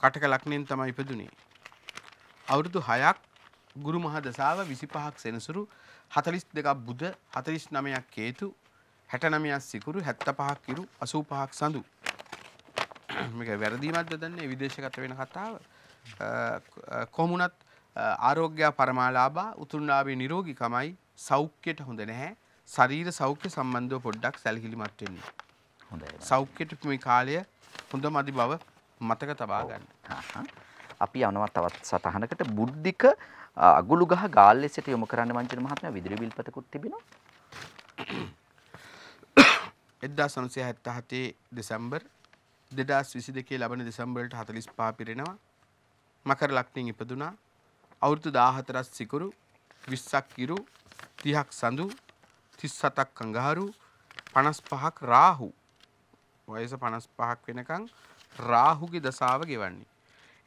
Speaker 2: කටක ලක්නෙන් තමයි ඉපදුනේ. අවුරුදු හයක් ගුරු මහදසාව විසි පහක් සෙනසුරු හතලිස් දෙකක් බුද හතලිස් නමයක් කේතු හැටනමයක් සිකුරු හැත්ත පහක් කිරු අසූ පහක් සඳු. මේක වැරදීමත් දන්නේ විදේශගත වෙන කතාව. කොමුණත් ආරෝග්‍ය පරමාලාබා උතුරනාවේ නිරෝගිකමයි සෞඛ්‍යයට හොඳ නැහැ ශරීර සෞඛ්‍ය සම්බන්ධව පොඩ්ඩක් සැලකිලිමත් වෙන්න. හොඳයි. සෞඛ්‍යට මේ කාලය හොඳම අදි බව මතක තබා ගන්න.
Speaker 1: අපි යනවා තවත් සටහනකට බුද්ධික අගුළු
Speaker 2: ගහ ගාල්ලේ සිට යොමු කරන්න මංජන මහත්මයා විදුලි බිල් පතකුත් තිබෙනවා. 1977 දෙසැම්බර් 2022 ලබන දෙසැම්බර් වලට 45 පිරෙනවා. මකර ලග්නයෙන් ඉපදුනා. අවුරුදු 14ක් සිකුරු 20ක් ඉරු 30ක් සඳු තිස්සතක් අඟහරු පනස් පහක් රාහු වයස පනස් පහක් වෙනකං රාහුගේ දසාව ගෙවන්නේ.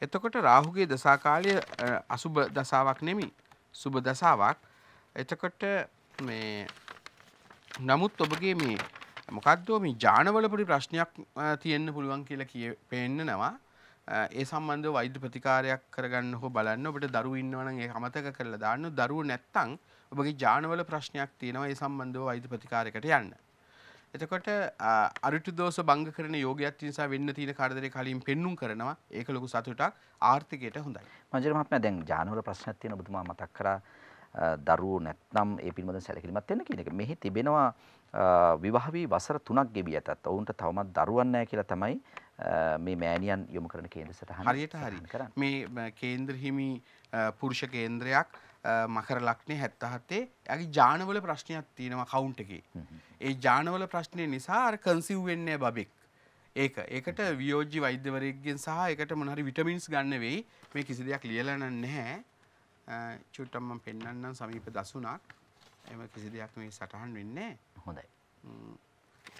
Speaker 2: එතකොට රාහුගේ දසාකාලය අසුබ දසාවක් නෙමි සුබ දසාවක් එතකොට මේ නමුත් ඔබගේ මේ මොකක්දෝ මේ ජානවලපුරි ප්‍රශ්නයක් තියෙන්න්න පුළුවන් කියලා කිය පෙන්න්න නවා ඒ සම්බන්ධ වෛද්‍ය ප්‍රතිකාරයක් කරගන්න හෝ බලන්න ඔබට දරු ඉන්නවනගේ හමතක කරලා දාන්න දරුව නැත්තං ඔබගේ ජානවල ප්‍රශ්නයක් තියෙනවා ඒ සම්බන්ධව වෛද්‍ය ප්‍රතිකාරයකට යන්න. එතකොට අරුතු දෝෂ භංග කරන යෝගයත් නිසා වෙන්න තියෙන කාර්යදරේ කලින් පෙන්눔 කරනවා. ඒක ලොකු සතුටක් ආර්ථිකයට හොඳයි.
Speaker 1: මංජර මහත්මයා දැන් ජානවල ප්‍රශ්නයක් තියෙන ඔබතුමා මතක් කරා දරුවෝ නැත්නම් ඒ පිළිබඳව සැලකිලිමත් වෙන්න කියන එක. මෙහි තිබෙනවා විවාහ වී වසර 3ක් ගෙවී ඇතත් ඔවුන්ට තවමත් දරුවන් නැහැ කියලා තමයි මේ මෑණියන් යොමු
Speaker 2: කරන කේන්ද්‍ර සටහන. හරියට හරි. මේ කේන්ද්‍ර හිමි පුරුෂ කේන්ද්‍රයක් මකර ලක්නේ හැත්තහත්තේ ඇගේ ජානවල ප්‍රශ්නයක් තියෙනවා කවුන්ට එකේ. ඒ ජානවල ප්‍රශ්නය නිසා කන්සිව් වෙන්නේ බබෙක්. ඒක ඒකට වියෝජි වෛද්‍යවරයගෙන් සහ එකට මොනහරි විටමින්ස් ගන්න වෙයි මේ කිසි දෙයක් ලියලන නැහැ. චුට්ටම්ම පෙන්වන්නම් සමීප දසුණක්. එම කිසි දෙයක් මේ සටහන් වෙන්නේ හොඳයි.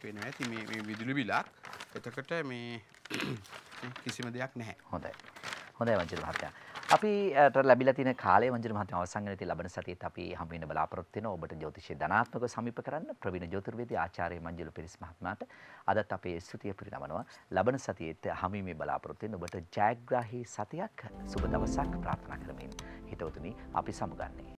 Speaker 2: වෙනවා ඇති මේ විදුලි බිලක්. එතකොට මේ කිසිම දෙයක් නැහැ.
Speaker 1: හොඳයි. හොඳයි වංචිත මහත්තයා. අපිට ලැබිලා තියෙන කාලය වංජන මහත්මයා අවසන් වෙනදී ලබන සතියේත් අපි හම් වෙන්න බලාපොරොත්තු වෙනවා ඔබට ජ්‍යොතිෂය ධනාත්මකව සමීප කරන්න ප්‍රවීණ ජ්‍යොතිර්වේදී ආචාර්ය මංජුල පිරිස් මහත්මයාට අදත් අපේ ස්තුතිය පිරිනමනවා ලබන සතියේත් හමීමේ බලාපොරොත්තු වෙන ඔබට ජයග්‍රාහී සතියක් සුබ දවසක් ප්‍රාර්ථනා කරමින් හිතවතුනි අපි සමුගන්නේ